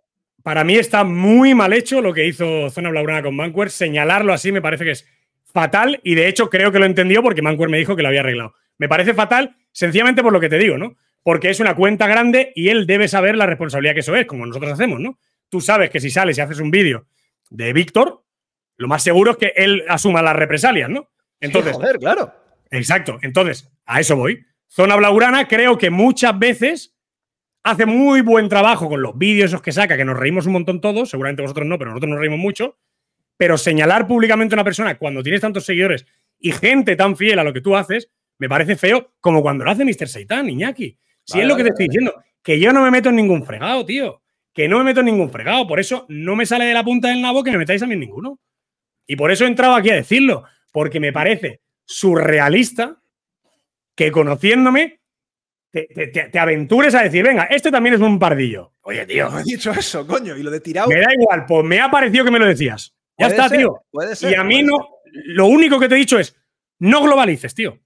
Para, mí está muy mal hecho lo que hizo zona blaugrana con Manquer. Señalarlo así me parece que es fatal y de hecho creo que lo entendió porque Manquer me dijo que lo había arreglado. Me parece fatal sencillamente por lo que te digo, ¿no? Porque es una cuenta grande y él debe saber la responsabilidad que eso es, como nosotros hacemos, ¿no? Tú sabes que si sales y haces un vídeo de Víctor, lo más seguro es que él asuma las represalias, ¿no? Entonces, joder, claro. Exacto. Entonces, a eso voy. Zona Blaurana, creo que muchas veces hace muy buen trabajo con los vídeos esos que saca, que nos reímos un montón todos, seguramente vosotros no, pero nosotros nos reímos mucho, pero señalar públicamente a una persona cuando tienes tantos seguidores y gente tan fiel a lo que tú haces, me parece feo como cuando lo hace Mr. Seitan, Iñaki. Si es lo que te estoy diciendo, que yo no me meto en ningún fregado, tío. Que no me meto en ningún fregado. Por eso no me sale de la punta del nabo que me metáis a mí en ninguno. Y por eso he entrado aquí a decirlo, porque me parece surrealista que conociéndome te, aventures a decir, venga, este también es un pardillo. Oye, tío. he dicho eso, coño, y lo de tirado. Me da igual, pues me ha parecido que me lo decías. Ya está, tío. y a mí no, lo único que te he dicho es, no globalices, tío.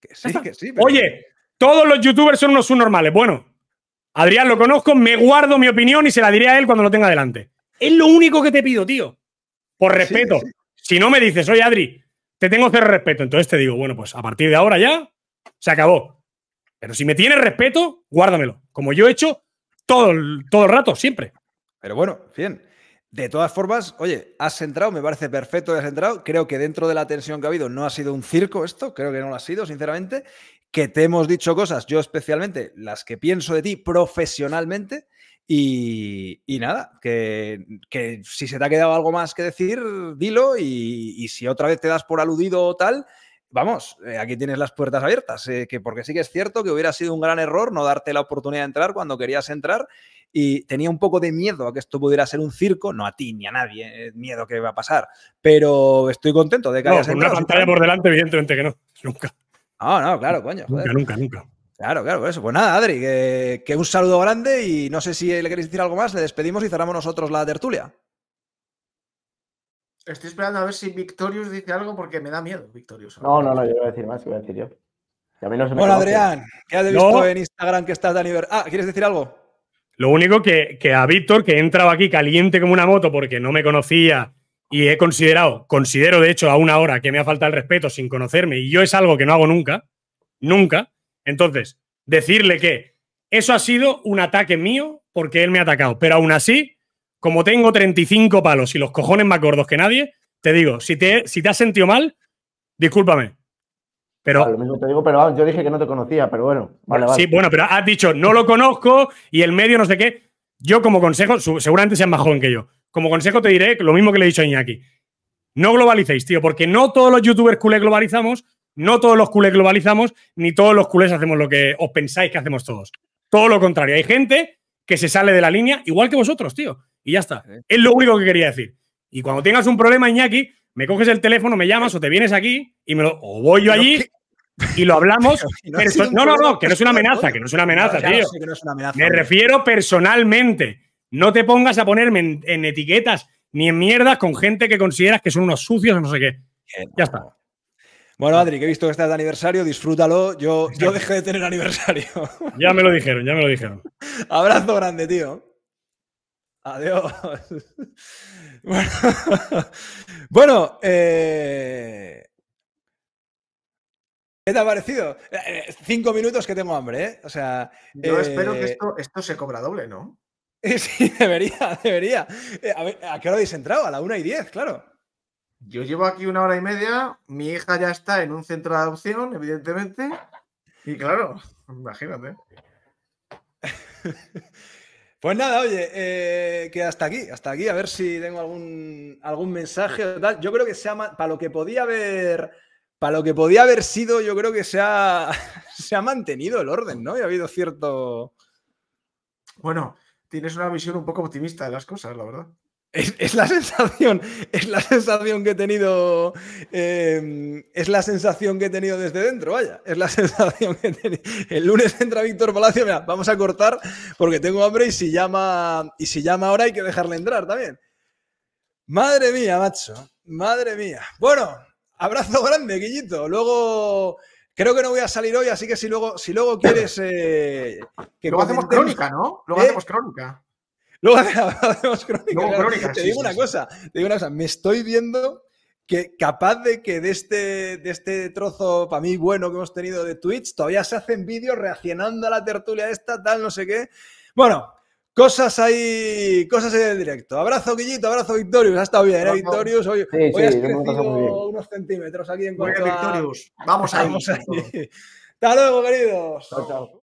Que sí, que sí. Oye, todos los youtubers son unos subnormales. Bueno, Adrián lo conozco, me guardo mi opinión y se la diré a él cuando lo tenga delante. Es lo único que te pido, tío. Por respeto. Si no me dices, oye Adri, te tengo cero respeto, entonces te digo, bueno, pues a partir de ahora ya se acabó. Pero si me tienes respeto, guárdamelo, como yo he hecho todo el, todo el rato, siempre. Pero bueno, bien. De todas formas, oye, has entrado, me parece perfecto que has entrado. Creo que dentro de la tensión que ha habido no ha sido un circo esto, creo que no lo ha sido, sinceramente. Que te hemos dicho cosas, yo especialmente, las que pienso de ti profesionalmente. Y, nada, que, que, si se te ha quedado algo más que decir, dilo y, y si otra vez te das por aludido o tal, vamos, eh, aquí tienes las puertas abiertas, eh, que porque sí que es cierto que hubiera sido un gran error no darte la oportunidad de entrar cuando querías entrar y tenía un poco de miedo a que esto pudiera ser un circo, no a ti ni a nadie, eh, miedo que va a pasar, pero estoy contento de que no, hayas con una pantalla por delante, evidentemente que no, nunca. Ah, no, claro, coño. nunca, nunca. Claro, claro, eso. Pues nada, Adri, que, un saludo grande y no sé si le queréis decir algo más, le despedimos y cerramos nosotros la tertulia. Estoy esperando a ver si Victorius dice algo porque me da miedo, Victorius. No, no, no, yo voy a decir más, voy a decir yo. bueno, Adrián, que has visto en Instagram que estás de aniversario. Ah, ¿quieres decir algo? Lo único que, que a Víctor, que he entrado aquí caliente como una moto porque no me conocía y he considerado, considero de hecho a una hora que me ha faltado el respeto sin conocerme y yo es algo que no hago nunca, nunca entonces, decirle que eso ha sido un ataque mío porque él me ha atacado, pero aún así, como tengo 35 palos y los cojones más gordos que nadie, te digo, si te, has sentido mal, discúlpame. Pero, lo mismo te digo, pero yo dije que no te conocía, pero bueno. Sí, bueno, pero has dicho, no lo conozco y el medio no sé qué. Yo como consejo, seguramente seas más joven que yo, como consejo te diré lo mismo que le he dicho a Iñaki. No globalicéis, tío, porque no todos los youtubers culés globalizamos no todos los culés globalizamos, ni todos los culés hacemos lo que os pensáis que hacemos todos. Todo lo contrario. Hay gente que se sale de la línea, igual que vosotros, tío. Y ya está. Es lo único que quería decir. Y cuando tengas un problema, Iñaki, me coges el teléfono, me llamas o te vienes aquí y me lo. O voy yo allí y lo hablamos. no, no, no, que no es una amenaza, que no es una amenaza, tío. me refiero personalmente. No te pongas a ponerme en, en, etiquetas ni en mierdas con gente que consideras que son unos sucios o no sé qué. Eh, ya está. Bueno, Adri, que he visto que estás de aniversario, disfrútalo. Yo, yo dejé de tener aniversario. Ya me lo dijeron, ya me lo dijeron. Abrazo grande, tío. Adiós. Bueno, eh, ¿qué te ha parecido? Eh, eh, cinco minutos que tengo hambre, ¿eh? O sea. Yo espero que esto, se cobra doble, ¿no? Sí, debería, debería. ¿A, ver, ¿a qué hora habéis entrado? A la una y diez, claro. Yo llevo aquí una hora y media, mi hija ya está en un centro de adopción, evidentemente, y claro, imagínate. Pues nada, oye, eh, que hasta aquí, hasta aquí, a ver si tengo algún, algún mensaje tal. Yo creo que para lo que podía haber, para lo que podía haber sido, yo creo que se se ha mantenido el orden, ¿no? Y ha habido cierto. Bueno, tienes una visión un poco optimista de las cosas, la verdad. Es, la sensación, es la sensación que he tenido, em, es la sensación que he tenido desde dentro, vaya, es la sensación que he tenido. El lunes entra Víctor Palacio, mira, vamos a cortar porque tengo hambre y si llama, y si llama ahora hay que dejarle entrar también. Madre mía, macho, madre mía. Bueno, abrazo grande, Guillito. Luego Creo que no voy a salir hoy, así que si luego, si luego quieres. Eh, luego hacemos crónica, ¿no? Luego ¿Eh? hacemos crónica. Luego hacemos crónicas. te digo una cosa, te digo una cosa, me estoy viendo que capaz de que de este, de este trozo para mí bueno que hemos tenido de Twitch, todavía se hacen vídeos reaccionando a la tertulia esta, tal, no sé qué. Bueno, cosas ahí, cosas ahí del directo. Abrazo, Guillito, abrazo, Victorius. Ha estado bien, ¿eh, Victorius? Hoy, sí, hoy sí, has crecido unos centímetros aquí en cuanto a... Victorius. Vamos ahí. Vamos ahí. Hasta luego, queridos. Hasta luego.